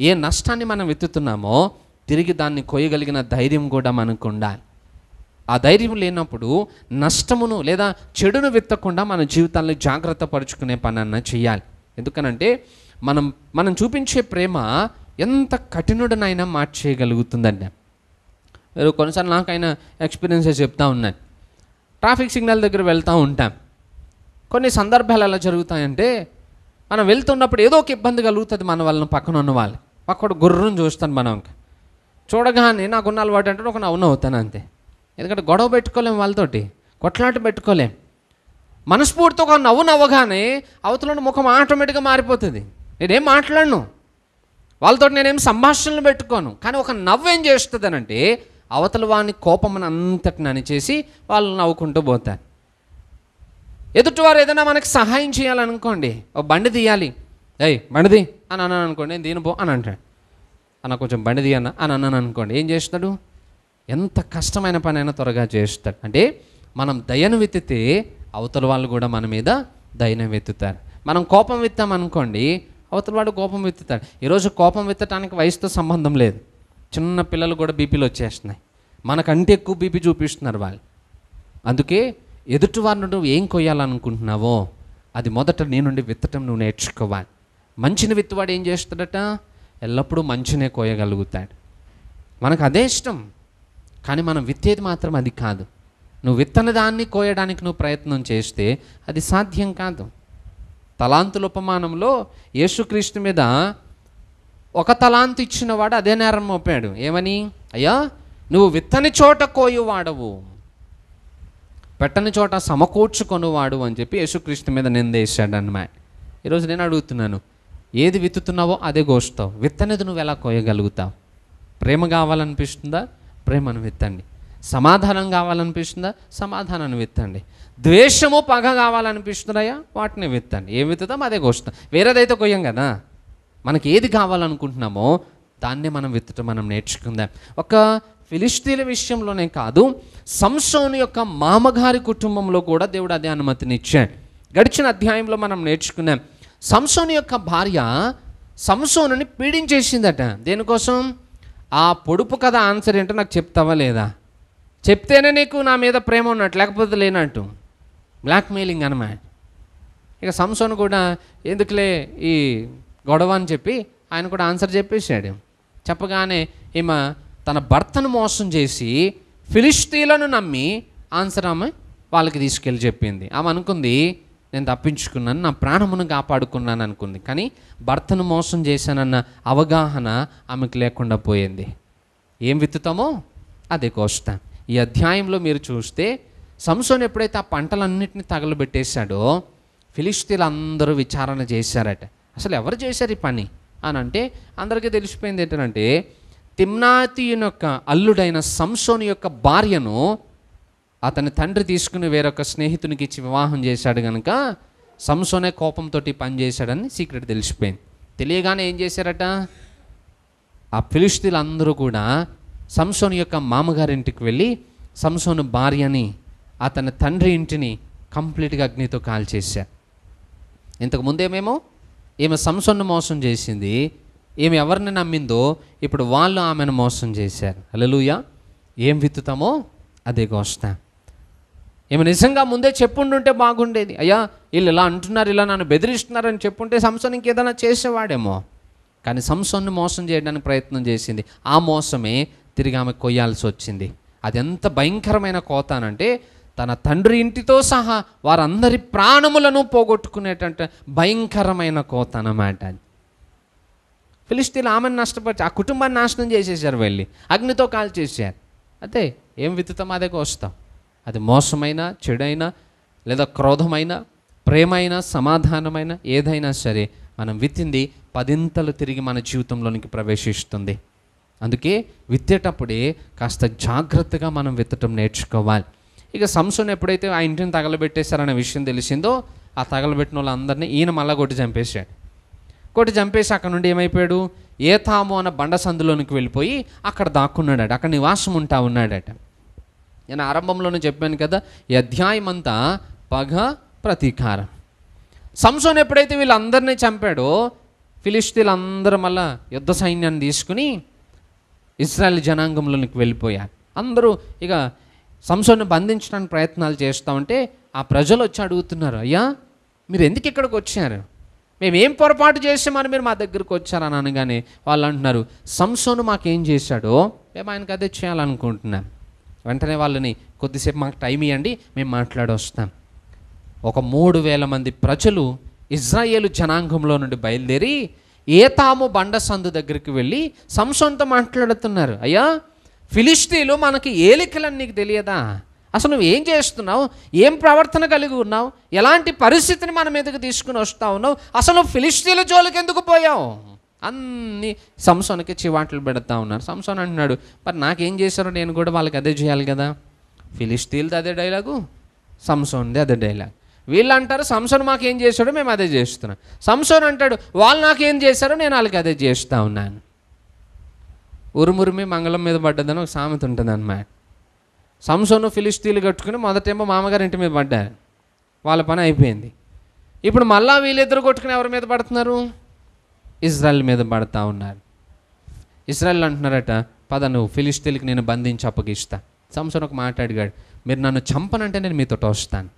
ఏ నష్టాన్ని మనం వెతుతున్నామో తిరిగి దాన్ని కొయ్యగలిగిన ధైర్యం కూడా మనకు ఉండాలి ఆ ధైర్యం లేనప్పుడు నష్టమును లేదా చెడును వెత్తకుండా మన జీవితాన్ని జాగ్రత్త పరుచుకునే పనన్నా చేయాలి ఎందుకనంటే మనం మనం చూపించే ప్రేమ ఎంత కఠినుడనైనా మార్చేయగలుగుతుందండి మీరు కొన్నిసార్లు నాకైనా ఎక్స్పీరియన్సెస్ చెప్తా ఉన్నాను ట్రాఫిక్ సిగ్నల్ దగ్గర వెళ్తూ ఉంటాం కొన్ని సందర్భాలు ఎలా జరుగుతాయంటే మనం వెళ్తున్నప్పుడు ఏదో ఒక ఇబ్బంది కలుగుతుంది మన వాళ్ళని పక్కన ఉన్న వాళ్ళు ఒక్కడు గుర్రం చూస్తాను మనం చూడగానే ఉన్న అలవాటు అంటే ఒక నవ్వున అవుతాను అంతే ఎందుకంటే గొడవ పెట్టుకోలేం వాళ్ళతోటి కొట్లాట పెట్టుకోలేం మనస్ఫూర్తితో ఒక నవ్వు నవ్వగానే అవతల ముఖం ఆటోమేటిక్గా మారిపోతుంది నేనేం మాట్లాడను వాళ్ళతో నేనేం సంభాషణలు పెట్టుకోను కానీ ఒక నవ్వేం చేస్తుందనంటే అవతల వాని కోపం అంతటి నని చేసి వాళ్ళు నవ్వుకుంటూ పోతాను ఎదుటివారు ఏదైనా మనకి సహాయం చేయాలనుకోండి ఓ బండి తీయాలి ఏయ్ బండిది అని అన్నాను అనుకోండి నేను దీనిపో పో అని అంటాడు అన్న కొంచెం బండి తీయన్న అని అన్నాను అనుకోండి ఏం చేస్తాడు ఎంత కష్టమైన పని అయినా త్వరగా చేస్తాడు అంటే మనం దయను వెతితే అవతల వాళ్ళు కూడా మన మీద దయను వెతుతారు మనం కోపం విత్తాం అనుకోండి అవతల వాడు కోపం విత్తుతాడు ఈరోజు కోపం ఎత్తటానికి వయసుతో సంబంధం లేదు చిన్న పిల్లలు కూడా బీపీలు వచ్చేస్తున్నాయి మనకంటే ఎక్కువ బీపీ చూపిస్తున్నారు వాళ్ళు అందుకే ఎదుటి వారిని నువ్వు ఏం కొయ్యాలనుకుంటున్నావో అది మొదట నీ నుండి విత్తటం నువ్వు నేర్చుకోవాలి మంచిని విత్తువాడు ఏం చేస్తాడట ఎల్లప్పుడూ మంచినే కోయగలుగుతాడు మనకు అదే ఇష్టం కానీ మనం విత్తేది మాత్రం అది కాదు నువ్వు విత్తన దాన్ని కోయడానికి నువ్వు ప్రయత్నం చేస్తే అది సాధ్యం కాదు తలాంతుల ఉపమానంలో యేసుక్రీస్తు మీద ఒక తలాంతు ఇచ్చినవాడు అదే నేరం మోపాడు ఏమని అయ్యా నువ్వు విత్తని చోట కోయువాడవు పెట్టని చోట సమకూర్చుకొనివాడు అని చెప్పి యేసుక్రీస్తు మీద నిందేశాడు అన్నమా ఈరోజు నేను అడుగుతున్నాను ఏది విత్తుతున్నావో అదే కోస్తావు విత్తనేది నువ్వు ఎలా కోయగలుగుతావు ప్రేమ కావాలనిపిస్తుందా ప్రేమను విత్తండి సమాధానం కావాలనిపిస్తుందా సమాధానాన్ని విత్తండి ద్వేషము పగ కావాలనిపిస్తున్నాయా వాటిని విత్తండి ఏం విత్తుతాం అదే కోస్తాం వేరేదైతే కొయ్యం కదా మనకి ఏది కావాలనుకుంటున్నామో దాన్నే మనం విత్తటం మనం నేర్చుకుందాం ఒక ఫిలిస్తీన్ల విషయంలోనే కాదు సంసోని యొక్క మామగారి కుటుంబంలో కూడా దేవుడు అదే అనుమతినిచ్చాడు గడిచిన అధ్యాయంలో మనం నేర్చుకున్నాం సంసోని యొక్క భార్య సంసోనుని పీడించేసిందట దేనికోసం ఆ పొడుపు కథ ఆన్సర్ ఏంటో నాకు చెప్తావా లేదా చెప్తేనే నీకు నా మీద ప్రేమ ఉన్నట్టు లేకపోతే లేనట్టు బ్లాక్మెయిలింగ్ అనమా ఇక సంసోన్ కూడా ఎందుకులే ఈ గొడవ అని చెప్పి ఆయన కూడా ఆన్సర్ చెప్పేశాడు చెప్పగానే ఈమె తన భర్తను మోసం చేసి ఫిలిస్తీలను నమ్మి ఆన్సర్ ఆమె వాళ్ళకి తీసుకెళ్ళి చెప్పింది ఆమె అనుకుంది నేను తప్పించుకున్నాను నా ప్రాణమును కాపాడుకున్నాను అనుకుంది కానీ భర్తను మోసం చేశానన్న అవగాహన ఆమెకు లేకుండా పోయింది ఏం విత్తుతామో అదే కోస్తాం ఈ అధ్యాయంలో మీరు చూస్తే సంసోన్ ఎప్పుడైతే ఆ పంటలన్నింటినీ తగలబెట్టేశాడో ఫిలిస్తీన్లు అందరూ విచారణ చేశారట అసలు ఎవరు చేశారు ఈ పని అని అంటే అందరికీ తెలిసిపోయింది ఏంటంటే తిమ్నాతీయుని యొక్క అల్లుడైన సంసోని యొక్క భార్యను అతని తండ్రి తీసుకుని వేరొక స్నేహితునికి ఇచ్చి వివాహం చేశాడు కనుక సంసోనే కోపంతో పని చేశాడని సీక్రెట్ తెలిసిపోయింది తెలియగానే ఏం చేశారట ఆ ఫిలిస్తీన్లు అందరూ కూడా సంసోని యొక్క మామగారింటికి వెళ్ళి సంసోను భార్యని అతని తండ్రి ఇంటిని కంప్లీట్గా అగ్నితో కాల్చేశా ఇంతకు ముందేమేమో ఈమె సంసన్ను మోసం చేసింది ఈమె ఎవరిని నమ్మిందో ఇప్పుడు వాళ్ళు ఆమెను మోసం చేశారు అలలుయ ఏం విత్తుతామో అదే గోస్తా ఈమె నిజంగా ముందే చెప్పుండుంటే బాగుండేది అయ్యా వీళ్ళు ఇలా అంటున్నారు ఇలా నన్ను బెదిరిస్తున్నారని చెప్పుంటే సంసన్ ఇంకేదైనా చేసేవాడేమో కానీ సంసన్ను మోసం చేయడానికి ప్రయత్నం చేసింది ఆ మోసమే తిరిగి ఆమె కొయ్యాల్సి వచ్చింది అది ఎంత భయంకరమైన కోతానంటే తన తండ్రి ఇంటితో సహా వారందరి ప్రాణములను పోగొట్టుకునేటంటే భయంకరమైన కోత అన్నమాట అది ఫిలిస్తీన్లు ఆమెను నష్టపరిచి ఆ కుటుంబాన్ని నాశనం చేసేసారు వెళ్ళి అగ్నితో కాల్ అదే ఏం విత్తుతాం అదే వస్తాం అది మోసమైన చెడైనా లేదా క్రోధమైన ప్రేమైన సమాధానమైన ఏదైనా సరే మనం విత్తింది పదింతలు తిరిగి మన జీవితంలోనికి ప్రవేశిస్తుంది అందుకే విత్తేటప్పుడే కాస్త జాగ్రత్తగా మనం విత్తటం నేర్చుకోవాలి ఇక సంసోన్ ఎప్పుడైతే ఆ ఇంటిని తగలబెట్టేశారనే విషయం తెలిసిందో ఆ తగలబెట్టిన వాళ్ళందరినీ ఈయన మళ్ళా కొట్టి చంపేశాడు కొట్టి చంపేసి అక్కడ నుండి ఏమైపోయాడు ఏ తాము అన్న బండ సందులోనికి వెళ్ళిపోయి అక్కడ దాక్కున్నాడట అక్కడ నివాసం ఉంటా ఉన్నాడట నేను ఆరంభంలోనే చెప్పాను కదా ఈ అధ్యాయం అంతా పగ ప్రతీకారం సంసోన్ ఎప్పుడైతే వీళ్ళందరినీ చంపాడో ఫిలిస్తీన్లు అందరూ మళ్ళా యుద్ధ సైన్యాన్ని తీసుకుని ఇస్రాయల్ జనాంగంలోనికి వెళ్ళిపోయారు అందరూ ఇక సంసోను బంధించడానికి ప్రయత్నాలు చేస్తూ ఉంటే ఆ ప్రజలు వచ్చి అడుగుతున్నారు అయ్యా మీరు ఎందుకు ఇక్కడికి వచ్చారు మేమేం పొరపాటు పొరపాటు చేసామని మీరు మా దగ్గరకు వచ్చారని అనగానే వాళ్ళు అంటున్నారు సంసోను మాకేం చేశాడో మేము ఆయనకు అదే చేయాలనుకుంటున్నాం వెంటనే వాళ్ళని కొద్దిసేపు మాకు టైం ఇవ్వండి మేము మాట్లాడొస్తాం ఒక మూడు వేల మంది ప్రజలు ఇజ్రాయేల్ జనాంగంలో నుండి బయలుదేరి ఏతాము బండ సందు దగ్గరికి వెళ్ళి సంసోన్తో మాట్లాడుతున్నారు అయ్యా ఫిలిస్తీన్లు మనకి ఏలికలని నీకు తెలియదా అసలు నువ్వు ఏం చేస్తున్నావు ఏం ప్రవర్తన కలిగి ఉన్నావు ఎలాంటి పరిస్థితిని మన మీదకి తీసుకుని వస్తా ఉన్నావు అసలు ఫిలిస్తీన్ల జోలికి ఎందుకు పోయావు అన్ని సంసోన్కి చివాట్లు పెడతా ఉన్నారు సంసోన్ అంటున్నాడు మరి నాకేం చేశారో నేను కూడా వాళ్ళకి అదే చేయాలి కదా ఫిలిస్తీన్ది అదే డైలాగు సంసోన్ది అదే డైలాగ్ వీళ్ళు అంటారు సంసోన్ మాకేం చేశాడో మేము అదే చేస్తున్నాం సంసోన్ అంటాడు వాళ్ళు నాకేం చేశారో నేను వాళ్ళకి అదే చేస్తూ ఉన్నాను ఉరుమురిమి మంగళం మీద పడ్డదని ఒక సామెత ఉంటుంది అనమాట సంసోను ఫిలిస్తీన్లు కట్టుకుని మొదటేమో మామగారి ఇంటి మీద పడ్డారు వాళ్ళ పని అయిపోయింది ఇప్పుడు మళ్ళా వీళ్ళిద్దరు కొట్టుకుని ఎవరి మీద పడుతున్నారు ఇజ్రాయల్ మీద పడతా ఉన్నారు ఇజ్రాయల్ అంటున్నారట పద నువ్వు ఫిలిస్తీన్కి నేను బంధించి అప్పగిస్తా సంసోన్ ఒక మాట్లాడిగాడు మీరు నన్ను చంపనంటే నేను మీతో వస్తాను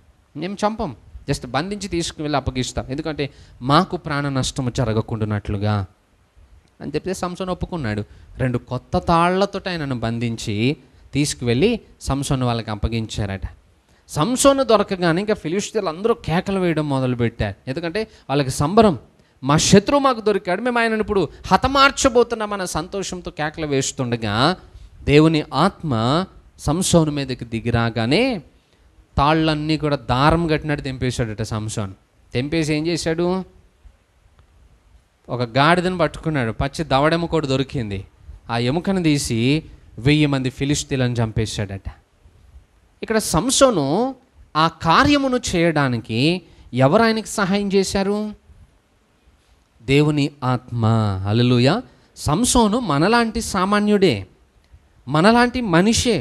మేము చంపం జస్ట్ బంధించి తీసుకువెళ్ళి అప్పగిస్తాం ఎందుకంటే మాకు ప్రాణ నష్టం జరగకుండా అని చెప్తే సంసోన్ ఒప్పుకున్నాడు రెండు కొత్త తాళ్లతో ఆయనను బంధించి తీసుకువెళ్ళి సంసోన్ వాళ్ళకి అప్పగించారట సంసోన్ దొరకగానే ఇంకా ఫిలిస్తీన్లు అందరూ కేకలు వేయడం మొదలుపెట్టారు ఎందుకంటే వాళ్ళకి సంబరం మా శత్రువు మాకు దొరికాడు మేము ఆయనను ఇప్పుడు హతమార్చబోతున్నామన్న సంతోషంతో కేకలు వేస్తుండగా దేవుని ఆత్మ సంసోన్ మీదకి దిగిరాగానే తాళ్ళన్నీ కూడా దారం కట్టినట్టు తెంపేశాడట సంసోన్ తెంపేసి ఏం చేశాడు ఒక గాడిదను పట్టుకున్నాడు పచ్చి దవడెము కూడా దొరికింది ఆ ఎముకను తీసి వెయ్యి మంది ఫిలిస్తీన్లను చంపేశాడట ఇక్కడ సంసోను ఆ కార్యమును చేయడానికి ఎవరు ఆయనకి సహాయం చేశారు దేవుని ఆత్మ అలలుయ సంసోను మనలాంటి సామాన్యుడే మనలాంటి మనిషే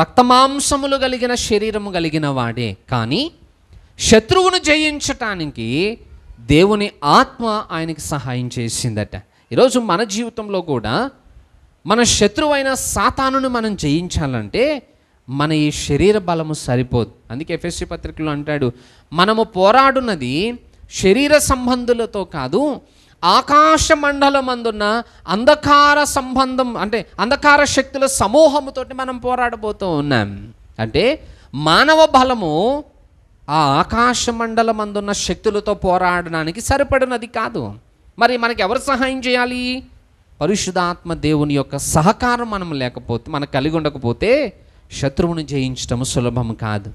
రక్తమాంసములు కలిగిన శరీరము కలిగిన వాడే కానీ శత్రువును జయించటానికి దేవుని ఆత్మ ఆయనకి సహాయం చేసిందట ఈరోజు మన జీవితంలో కూడా మన శత్రువైన సాతానును మనం జయించాలంటే మన ఈ శరీర బలము సరిపోదు అందుకే ఎఫ్ఎస్సి పత్రికలు అంటాడు మనము పోరాడున్నది శరీర సంబంధులతో కాదు ఆకాశ మండలమందున్న అంధకార సంబంధం అంటే అంధకార శక్తుల సమూహముతోటి మనం పోరాడబోతూ ఉన్నాం అంటే మానవ బలము ఆ ఆకాశ మండలం అందున్న శక్తులతో పోరాడడానికి సరిపడినది కాదు మరి మనకి ఎవరు సహాయం చేయాలి పరిశుధాత్మ దేవుని యొక్క సహకారం మనం లేకపోతే మనకు కలిగి ఉండకపోతే శత్రువుని జయించడం సులభం కాదు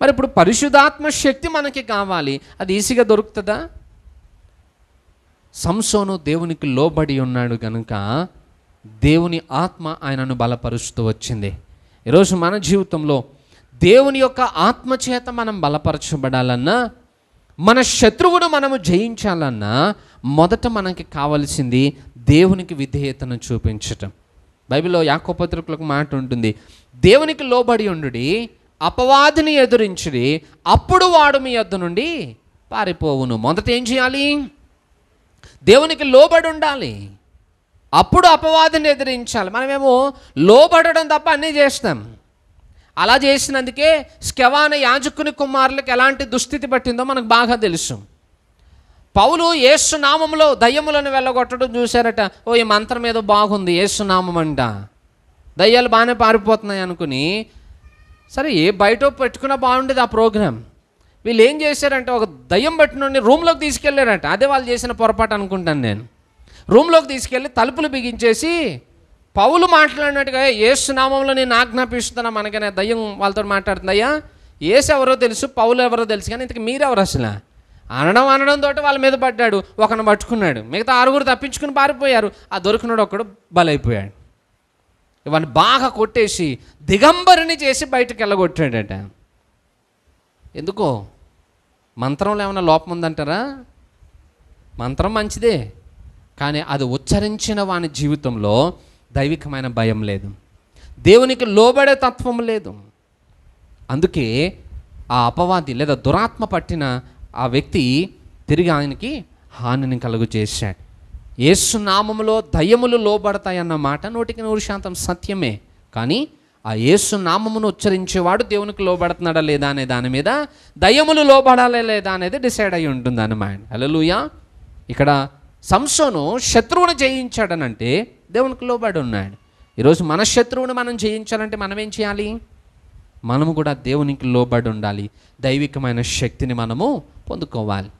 మరి ఇప్పుడు పరిశుధాత్మ శక్తి మనకి కావాలి అది ఈజీగా దొరుకుతుందా సంసోను దేవునికి లోబడి ఉన్నాడు కనుక దేవుని ఆత్మ ఆయనను బలపరుస్తూ వచ్చింది ఈరోజు మన జీవితంలో దేవుని యొక్క ఆత్మచేత మనం బలపరచబడాలన్నా మన శత్రువును మనము జయించాలన్నా మొదట మనకి కావలసింది దేవునికి విధేయతను చూపించటం బైబిల్లో యాకోపత్రికులకు మాట ఉంటుంది దేవునికి లోబడి ఉండుడి అపవాదిని ఎదురించుడి అప్పుడు వాడు మీ యొద్ద నుండి పారిపోవును మొదట ఏం చేయాలి దేవునికి లోబడి ఉండాలి అప్పుడు అపవాదిని ఎదిరించాలి మనమేమో లోబడడం తప్ప అన్నీ చేస్తాం అలా చేసినందుకే స్కెవాన యాజకుని కుమారులకు ఎలాంటి దుస్థితి పట్టిందో మనకు బాగా తెలుసు పౌలు ఏసునామంలో దయ్యములను వెళ్ళగొట్టడం చూశారట ఓ ఈ మంత్రం ఏదో బాగుంది ఏసునామం అంట దయ్యాలు బాగానే పారిపోతున్నాయి అనుకుని సరే ఏ బయట పెట్టుకున్నా బాగుండేది ఆ ప్రోగ్రామ్ వీళ్ళు ఏం చేశారంటే ఒక దయ్యం పట్టినోడిని రూమ్లోకి తీసుకెళ్ళారంట అదే వాళ్ళు చేసిన పొరపాటు అనుకుంటాను నేను రూమ్లోకి తీసుకెళ్ళి తలుపులు బిగించేసి పౌలు మాట్లాడినట్టుగా నామంలో నేను ఆజ్ఞాపిస్తున్నా మనకనే దయ్యం వాళ్ళతో మాట్లాడుతుంది అయ్యా ఏసు ఎవరో తెలుసు పౌలు ఎవరో తెలుసు కానీ ఇంతకు మీరెవరు అసలు అనడం అనడం తోటి వాళ్ళ మీద పడ్డాడు ఒకను పట్టుకున్నాడు మిగతా ఆరుగురు తప్పించుకుని పారిపోయారు ఆ దొరికినాడు ఒకడు బలైపోయాడు ఇవన్నీ బాగా కొట్టేసి దిగంబరిని చేసి బయటకు వెళ్ళగొట్టాడట ఎందుకో మంత్రంలో ఏమైనా లోపం ఉందంటారా మంత్రం మంచిదే కానీ అది ఉచ్చరించిన వాని జీవితంలో దైవికమైన భయం లేదు దేవునికి లోబడే తత్వం లేదు అందుకే ఆ అపవాది లేదా దురాత్మ పట్టిన ఆ వ్యక్తి తిరిగి ఆయనకి హానిని కలుగు చేశాడు ఏసునామములో దయ్యములు లోబడతాయన్న మాట నూటికి నూరు శాతం సత్యమే కానీ ఆ యేసు నామమును ఉచ్చరించేవాడు దేవునికి లోబడుతున్నాడా లేదా అనే దాని మీద దయ్యములు లోబడాలే లేదా అనేది డిసైడ్ అయి ఉంటుంది అన్నమాట అలలుయా ఇక్కడ సంసోను శత్రువును జయించాడనంటే దేవునికి లోబడి ఉన్నాడు ఈరోజు మన శత్రువుని మనం జయించాలంటే మనం ఏం చేయాలి మనము కూడా దేవునికి లోబడి ఉండాలి దైవికమైన శక్తిని మనము పొందుకోవాలి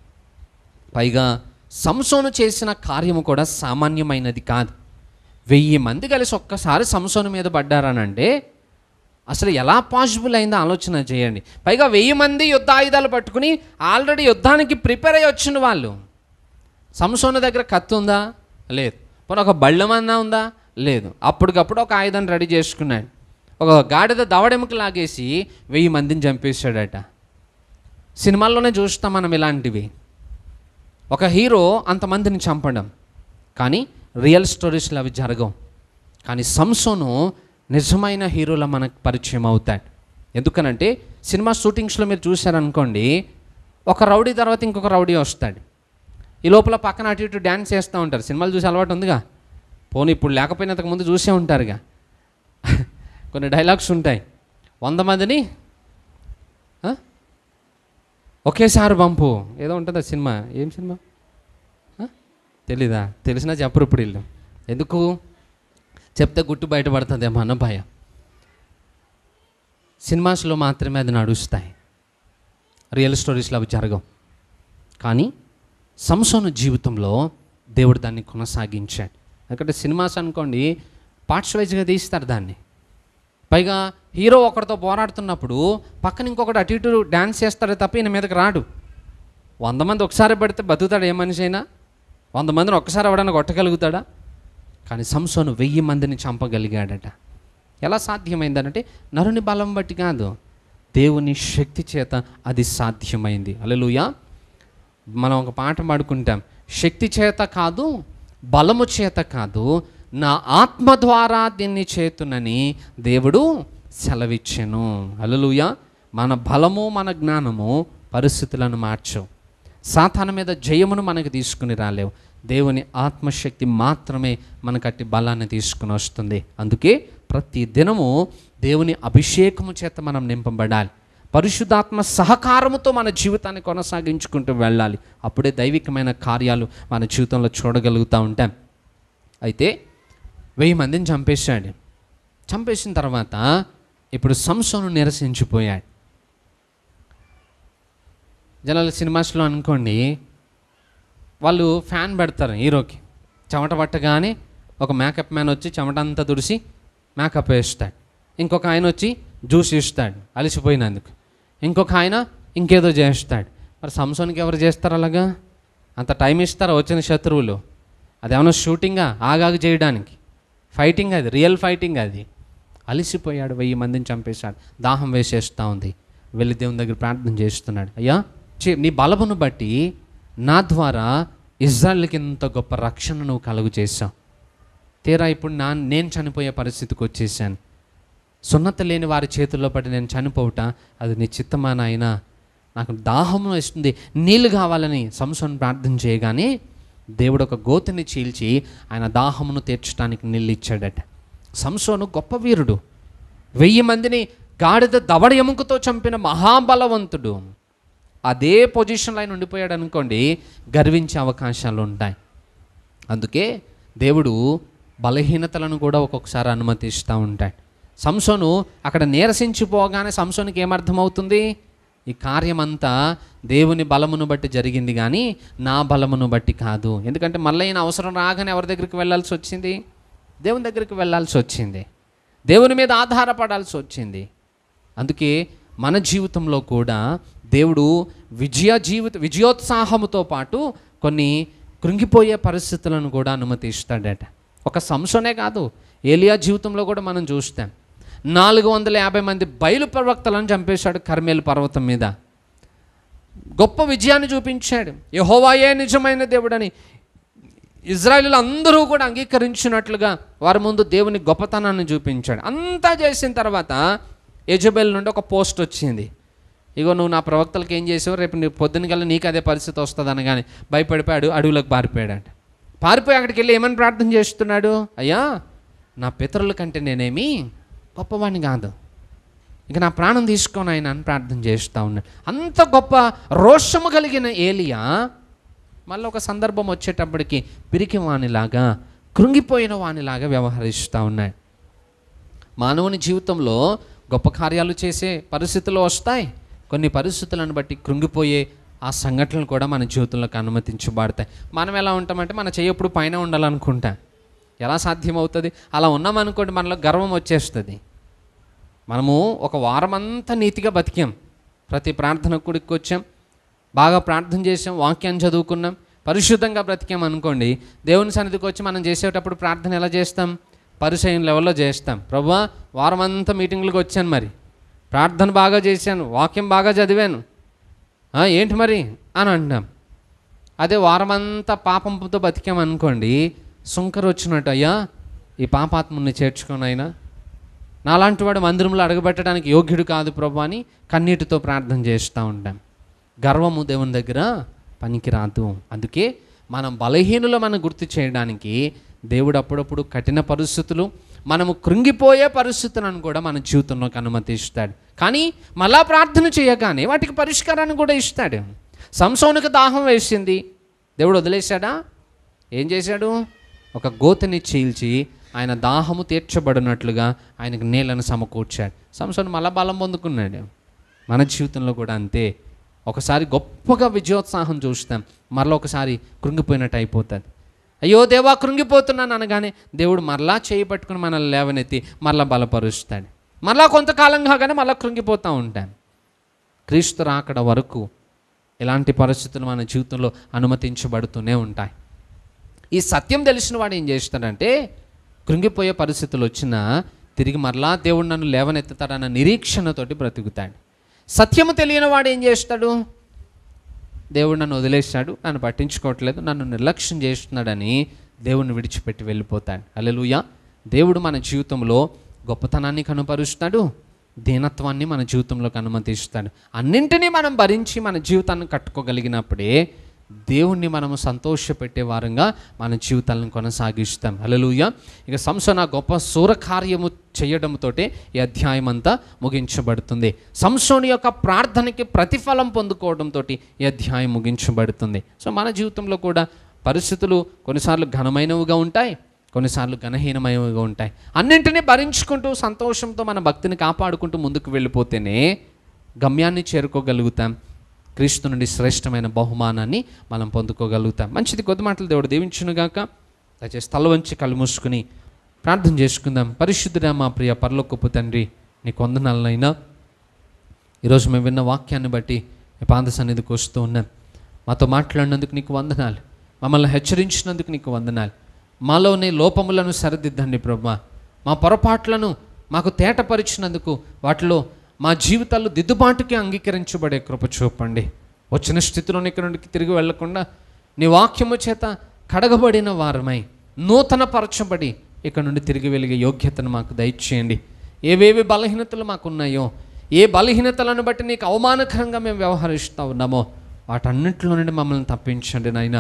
పైగా సంసోను చేసిన కార్యము కూడా సామాన్యమైనది కాదు వెయ్యి మంది కలిసి ఒక్కసారి సంసోను మీద పడ్డారనంటే అసలు ఎలా పాసిబుల్ అయిందో ఆలోచన చేయండి పైగా వెయ్యి మంది యుద్ధ ఆయుధాలు పట్టుకుని ఆల్రెడీ యుద్ధానికి ప్రిపేర్ అయ్యి వచ్చిన వాళ్ళు సంసోను దగ్గర కత్తుందా ఉందా లేదు పోనీ ఒక బళ్ళమన్నా ఉందా లేదు అప్పటికప్పుడు ఒక ఆయుధం రెడీ చేసుకున్నాడు ఒక గాడిద దవడెముక లాగేసి వెయ్యి మందిని చంపేశాడట సినిమాల్లోనే చూస్తాం మనం ఇలాంటివి ఒక హీరో అంతమందిని చంపడం కానీ రియల్ స్టోరీస్లో అవి జరగవు కానీ సంసోను నిజమైన హీరోల మనకు పరిచయం అవుతాడు ఎందుకనంటే సినిమా షూటింగ్స్లో మీరు చూశారనుకోండి ఒక రౌడీ తర్వాత ఇంకొక రౌడీ వస్తాడు ఈ లోపల పక్కన అటు ఇటు డ్యాన్స్ చేస్తూ ఉంటారు సినిమాలు చూసి అలవాటు ఉందిగా పోనీ ఇప్పుడు లేకపోయినా ముందు చూసే ఉంటారుగా (laughs) కొన్ని డైలాగ్స్ ఉంటాయి వంద మందిని ఒకేసారి పంపు ఏదో ఉంటుందా సినిమా ఏం సినిమా తెలీదా తెలిసినా చెప్పరు ఇప్పుడు వీళ్ళు ఎందుకు చెప్తే గుట్టు బయటపడుతుందేమో అన్న భయం సినిమాస్లో మాత్రమే అది నడుస్తాయి రియల్ స్టోరీస్లో అవి జరగవు కానీ సంసోన జీవితంలో దేవుడు దాన్ని కొనసాగించాడు ఎందుకంటే సినిమాస్ అనుకోండి పార్ట్స్ వైజ్గా తీస్తారు దాన్ని పైగా హీరో ఒకరితో పోరాడుతున్నప్పుడు పక్కన ఇంకొకటి అటు ఇటు డ్యాన్స్ చేస్తాడు తప్ప ఈయన మీదకి రాడు వంద మంది ఒకసారి పడితే బతుకుతాడు ఏ మనిషి అయినా వంద మందిని ఒక్కసారి ఎవడన్నా కొట్టగలుగుతాడా కానీ సంసోను వెయ్యి మందిని చంపగలిగాడట ఎలా సాధ్యమైందనంటే నరుని బలం బట్టి కాదు దేవుని శక్తి చేత అది సాధ్యమైంది అలలుయా మనం ఒక పాట పాడుకుంటాం శక్తి చేత కాదు బలము చేత కాదు నా ఆత్మ ద్వారా దీన్ని చేతునని దేవుడు సెలవిచ్చెను అలలుయ మన బలము మన జ్ఞానము పరిస్థితులను మార్చవు సాతాన మీద జయమును మనకు తీసుకుని రాలేవు దేవుని ఆత్మశక్తి మాత్రమే మనకట్టి బలాన్ని తీసుకుని వస్తుంది అందుకే ప్రతి దినము దేవుని అభిషేకము చేత మనం నింపబడాలి పరిశుద్ధాత్మ సహకారముతో మన జీవితాన్ని కొనసాగించుకుంటూ వెళ్ళాలి అప్పుడే దైవికమైన కార్యాలు మన జీవితంలో చూడగలుగుతూ ఉంటాం అయితే వెయ్యి మందిని చంపేశాడు చంపేసిన తర్వాత ఇప్పుడు సంసోను నిరసించిపోయాడు జనాలు సినిమాస్లో అనుకోండి వాళ్ళు ఫ్యాన్ పెడతారు హీరోకి చెమట పట్టగానే ఒక మేకప్ మ్యాన్ వచ్చి చెమట అంతా తుడిసి మేకప్ వేస్తాడు ఇంకొక ఆయన వచ్చి జ్యూస్ ఇస్తాడు అలసిపోయినందుకు ఇంకొక ఆయన ఇంకేదో చేస్తాడు మరి సంసోన్కి ఎవరు చేస్తారు అలాగా అంత టైం ఇస్తారా వచ్చిన శత్రువులు అది ఏమైనా షూటింగా ఆగాగు చేయడానికి ఫైటింగ్ అది రియల్ ఫైటింగ్ అది అలసిపోయాడు వెయ్యి మందిని చంపేశాడు దాహం వేసేస్తూ ఉంది వెళ్ళి దేవుని దగ్గర ప్రార్థన చేస్తున్నాడు అయ్యా చే నీ బలమును బట్టి నా ద్వారా ఇజ్రాయల్కి ఇంత గొప్ప రక్షణ నువ్వు కలుగు చేశావు తీరా ఇప్పుడు నా నేను చనిపోయే పరిస్థితికి వచ్చేసాను సున్నత లేని వారి చేతుల్లో పడి నేను చనిపోవటం అది నీ చిత్తమా నాయన నాకు దాహము ఇస్తుంది నీళ్లు కావాలని సంసోన్ ప్రార్థన చేయగానే దేవుడు ఒక గోతిని చీల్చి ఆయన దాహమును తీర్చడానికి నీళ్ళు ఇచ్చాడట సంసోను గొప్ప వీరుడు వెయ్యి మందిని గాడిద దవడ ఎముకతో చంపిన మహాబలవంతుడు అదే పొజిషన్లో ఆయన ఉండిపోయాడు అనుకోండి గర్వించే అవకాశాలు ఉంటాయి అందుకే దేవుడు బలహీనతలను కూడా ఒక్కొక్కసారి అనుమతిస్తూ ఉంటాడు సంసోను అక్కడ నీరసించిపోగానే సంసోనికి ఏమర్థమవుతుంది ఈ కార్యమంతా దేవుని బలమును బట్టి జరిగింది కానీ నా బలమును బట్టి కాదు ఎందుకంటే మళ్ళీ అవసరం రాగానే ఎవరి దగ్గరికి వెళ్ళాల్సి వచ్చింది దేవుని దగ్గరికి వెళ్ళాల్సి వచ్చింది దేవుని మీద ఆధారపడాల్సి వచ్చింది అందుకే మన జీవితంలో కూడా దేవుడు విజయ జీవిత విజయోత్సాహముతో పాటు కొన్ని కృంగిపోయే పరిస్థితులను కూడా అనుమతిస్తాడట ఒక సంసోనే కాదు ఏలియా జీవితంలో కూడా మనం చూస్తాం నాలుగు వందల యాభై మంది బయలు ప్రవక్తలను చంపేశాడు కర్మేలు పర్వతం మీద గొప్ప విజయాన్ని చూపించాడు యహోవాయే నిజమైన దేవుడని ఇజ్రాయిల్ అందరూ కూడా అంగీకరించినట్లుగా వారి ముందు దేవుని గొప్పతనాన్ని చూపించాడు అంతా చేసిన తర్వాత యజబెల్ నుండి ఒక పోస్ట్ వచ్చింది ఇగో నువ్వు నా ప్రవక్తలకు ఏం చేసావు రేపు నీ పొద్దున కల్లా నీకు అదే పరిస్థితి వస్తుంది అనగానే భయపడిపోయాడు అడవులకు పారిపోయాడు పారిపోయి అక్కడికి వెళ్ళి ఏమని ప్రార్థన చేస్తున్నాడు అయ్యా నా పితరుల కంటే నేనేమి గొప్పవాడిని కాదు ఇక నా ప్రాణం తీసుకొని ఆయన అని ప్రార్థన చేస్తూ ఉన్నాడు అంత గొప్ప రోషము కలిగిన ఏలియా మళ్ళీ ఒక సందర్భం వచ్చేటప్పటికి పిరికి వానిలాగా కృంగిపోయిన వానిలాగా వ్యవహరిస్తూ ఉన్నాడు మానవుని జీవితంలో గొప్ప కార్యాలు చేసే పరిస్థితులు వస్తాయి కొన్ని పరిస్థితులను బట్టి కృంగిపోయే ఆ సంఘటనలు కూడా మన జీవితంలోకి అనుమతించబడతాయి మనం ఎలా ఉంటామంటే మన చేయప్పుడు పైన ఉండాలనుకుంటాం ఎలా సాధ్యమవుతుంది అలా ఉన్నామనుకోండి మనలో గర్వం వచ్చేస్తుంది మనము ఒక వారం అంతా నీతిగా బతికాం ప్రతి ప్రార్థన కూడికి వచ్చాం బాగా ప్రార్థన చేసాం వాక్యాన్ని చదువుకున్నాం పరిశుద్ధంగా బ్రతికాం అనుకోండి దేవుని సన్నిధికి వచ్చి మనం చేసేటప్పుడు ప్రార్థన ఎలా చేస్తాం పరిచయం లెవెల్లో చేస్తాం ప్రభా వారం అంతా మీటింగ్లకు వచ్చాను మరి ప్రార్థన బాగా చేశాను వాక్యం బాగా చదివాను ఏంటి మరి అని అంటున్నాం అదే వారమంతా పాపంతో బతికామనుకోండి సుంకరు వచ్చినట్టు అయ్యా ఈ పాపాత్మని చేర్చుకొని అయినా నాలాంటి వాడు మందిరంలో అడగబెట్టడానికి యోగ్యుడు కాదు ప్రభు అని కన్నీటితో ప్రార్థన చేస్తూ ఉంటాం గర్వము దేవుని దగ్గర పనికిరాదు అందుకే మనం బలహీనులు మనం గుర్తు చేయడానికి దేవుడు అప్పుడప్పుడు కఠిన పరిస్థితులు మనము కృంగిపోయే పరిస్థితులను కూడా మన జీవితంలోకి అనుమతిస్తాడు కానీ మళ్ళా ప్రార్థన చేయగానే వాటికి పరిష్కారాన్ని కూడా ఇస్తాడు సంసోనికి దాహం వేసింది దేవుడు వదిలేశాడా ఏం చేశాడు ఒక గోతని చీల్చి ఆయన దాహము తీర్చబడినట్లుగా ఆయనకు నీళ్ళను సమకూర్చాడు సంసోన్ మళ్ళా బలం పొందుకున్నాడు మన జీవితంలో కూడా అంతే ఒకసారి గొప్పగా విజయోత్సాహం చూస్తాం మరలా ఒకసారి కృంగిపోయినట్టు అయిపోతుంది అయ్యో దేవా కృంగిపోతున్నాను అనగానే దేవుడు మరలా చేయి పట్టుకుని మనల్ని లేవనెత్తి మరలా బలపరుస్తాడు మరలా కొంతకాలం కాగానే మళ్ళా కృంగిపోతూ ఉంటాను క్రీస్తు రాకడ వరకు ఇలాంటి పరిస్థితులు మన జీవితంలో అనుమతించబడుతూనే ఉంటాయి ఈ సత్యం తెలిసిన వాడు ఏం చేస్తాడంటే కృంగిపోయే పరిస్థితులు వచ్చినా తిరిగి మరలా దేవుడు నన్ను లేవనెత్తుతాడన్న నిరీక్షణతోటి బ్రతుకుతాడు సత్యము తెలియని వాడు ఏం చేస్తాడు దేవుడు నన్ను వదిలేస్తాడు నన్ను పట్టించుకోవట్లేదు నన్ను నిర్లక్ష్యం చేస్తున్నాడని దేవుడిని విడిచిపెట్టి వెళ్ళిపోతాడు అలెలుయ దేవుడు మన జీవితంలో గొప్పతనాన్ని కనుపరుస్తాడు దీనత్వాన్ని మన జీవితంలోకి అనుమతిస్తాడు అన్నింటినీ మనం భరించి మన జీవితాన్ని కట్టుకోగలిగినప్పుడే దేవుణ్ణి మనము సంతోషపెట్టే వారంగా మన జీవితాలను కొనసాగిస్తాం హలలుయ ఇక సంసన గొప్ప సూరకార్యము చేయడంతో ఈ అధ్యాయం అంతా ముగించబడుతుంది సంసోని యొక్క ప్రార్థనకి ప్రతిఫలం పొందుకోవడంతో ఈ అధ్యాయం ముగించబడుతుంది సో మన జీవితంలో కూడా పరిస్థితులు కొన్నిసార్లు ఘనమైనవిగా ఉంటాయి కొన్నిసార్లు ఘనహీనమైనవిగా ఉంటాయి అన్నింటినీ భరించుకుంటూ సంతోషంతో మన భక్తిని కాపాడుకుంటూ ముందుకు వెళ్ళిపోతేనే గమ్యాన్ని చేరుకోగలుగుతాం క్రీస్తు నుండి శ్రేష్టమైన బహుమానాన్ని మనం పొందుకోగలుగుతాం మంచిది కొద్ది మాటలు దేవుడు దీవించునుగాక దయచేసి తల వంచి కళ్ళు మూసుకుని ప్రార్థన చేసుకుందాం పరిశుద్ధి మా ప్రియ పరలోకపు తండ్రి నీ కొందనాలనైనా ఈరోజు మేము విన్న వాక్యాన్ని బట్టి మీ పాద సన్నిధికి వస్తూ ఉన్నాం మాతో మాట్లాడినందుకు నీకు వందనాలు మమ్మల్ని హెచ్చరించినందుకు నీకు వందనాలు మాలోని లోపములను సరిదిద్దండి బ్రహ్మ మా పొరపాట్లను మాకు తేటపరిచినందుకు వాటిలో మా జీవితాలు దిద్దుబాటుకి అంగీకరించబడే కృప చూపండి వచ్చిన స్థితిలోనికి నుండి తిరిగి వెళ్లకుండా నీ వాక్యము చేత కడగబడిన వారమై నూతన పరచబడి ఇక్కడ నుండి తిరిగి వెలిగే యోగ్యతను మాకు దయచేయండి ఏవేవి బలహీనతలు మాకున్నాయో ఏ బలహీనతలను బట్టి నీకు అవమానకరంగా మేము వ్యవహరిస్తూ ఉన్నామో వాటన్నింటిలో నుండి మమ్మల్ని తప్పించండి నాయన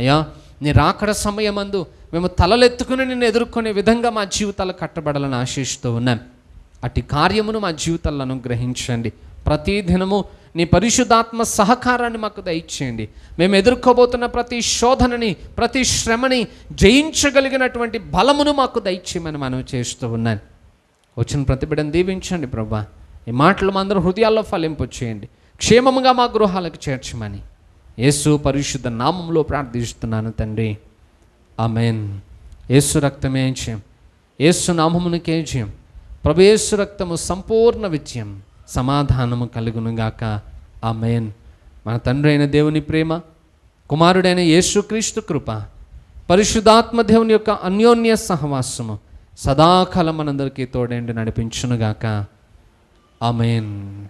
అయ్యా నీ రాకడ సమయమందు మేము తలలెత్తుకుని నిన్ను ఎదుర్కొనే విధంగా మా జీవితాలు కట్టబడాలని ఆశిస్తూ ఉన్నాం అటు కార్యమును మా జీవితాల్లో అనుగ్రహించండి ప్రతి దినము నీ పరిశుద్ధాత్మ సహకారాన్ని మాకు దయచేయండి మేము ఎదుర్కోబోతున్న ప్రతి శోధనని ప్రతి శ్రమని జయించగలిగినటువంటి బలమును మాకు దయచేయమని మనం చేస్తూ ఉన్నాను వచ్చిన ప్రతిబిడం దీవించండి ప్రభా ఈ మాటలు మా అందరూ హృదయాల్లో ఫలింపు చేయండి క్షేమముగా మా గృహాలకు చేర్చమని యేసు పరిశుద్ధ నామంలో ప్రార్థిస్తున్నాను తండ్రి ఆమెన్ యేసు రక్తమే జయం యేసు నామమునికే జయం ప్రభేశు రక్తము సంపూర్ణ విజయం సమాధానము కలుగునుగాక ఆ మేన్ మన తండ్రి అయిన దేవుని ప్రేమ కుమారుడైన యేసుక్రీస్తు కృప పరిశుద్ధాత్మ దేవుని యొక్క అన్యోన్య సహవాసము సదాకాలం మనందరికీ తోడేండి నడిపించునుగాక ఆమెన్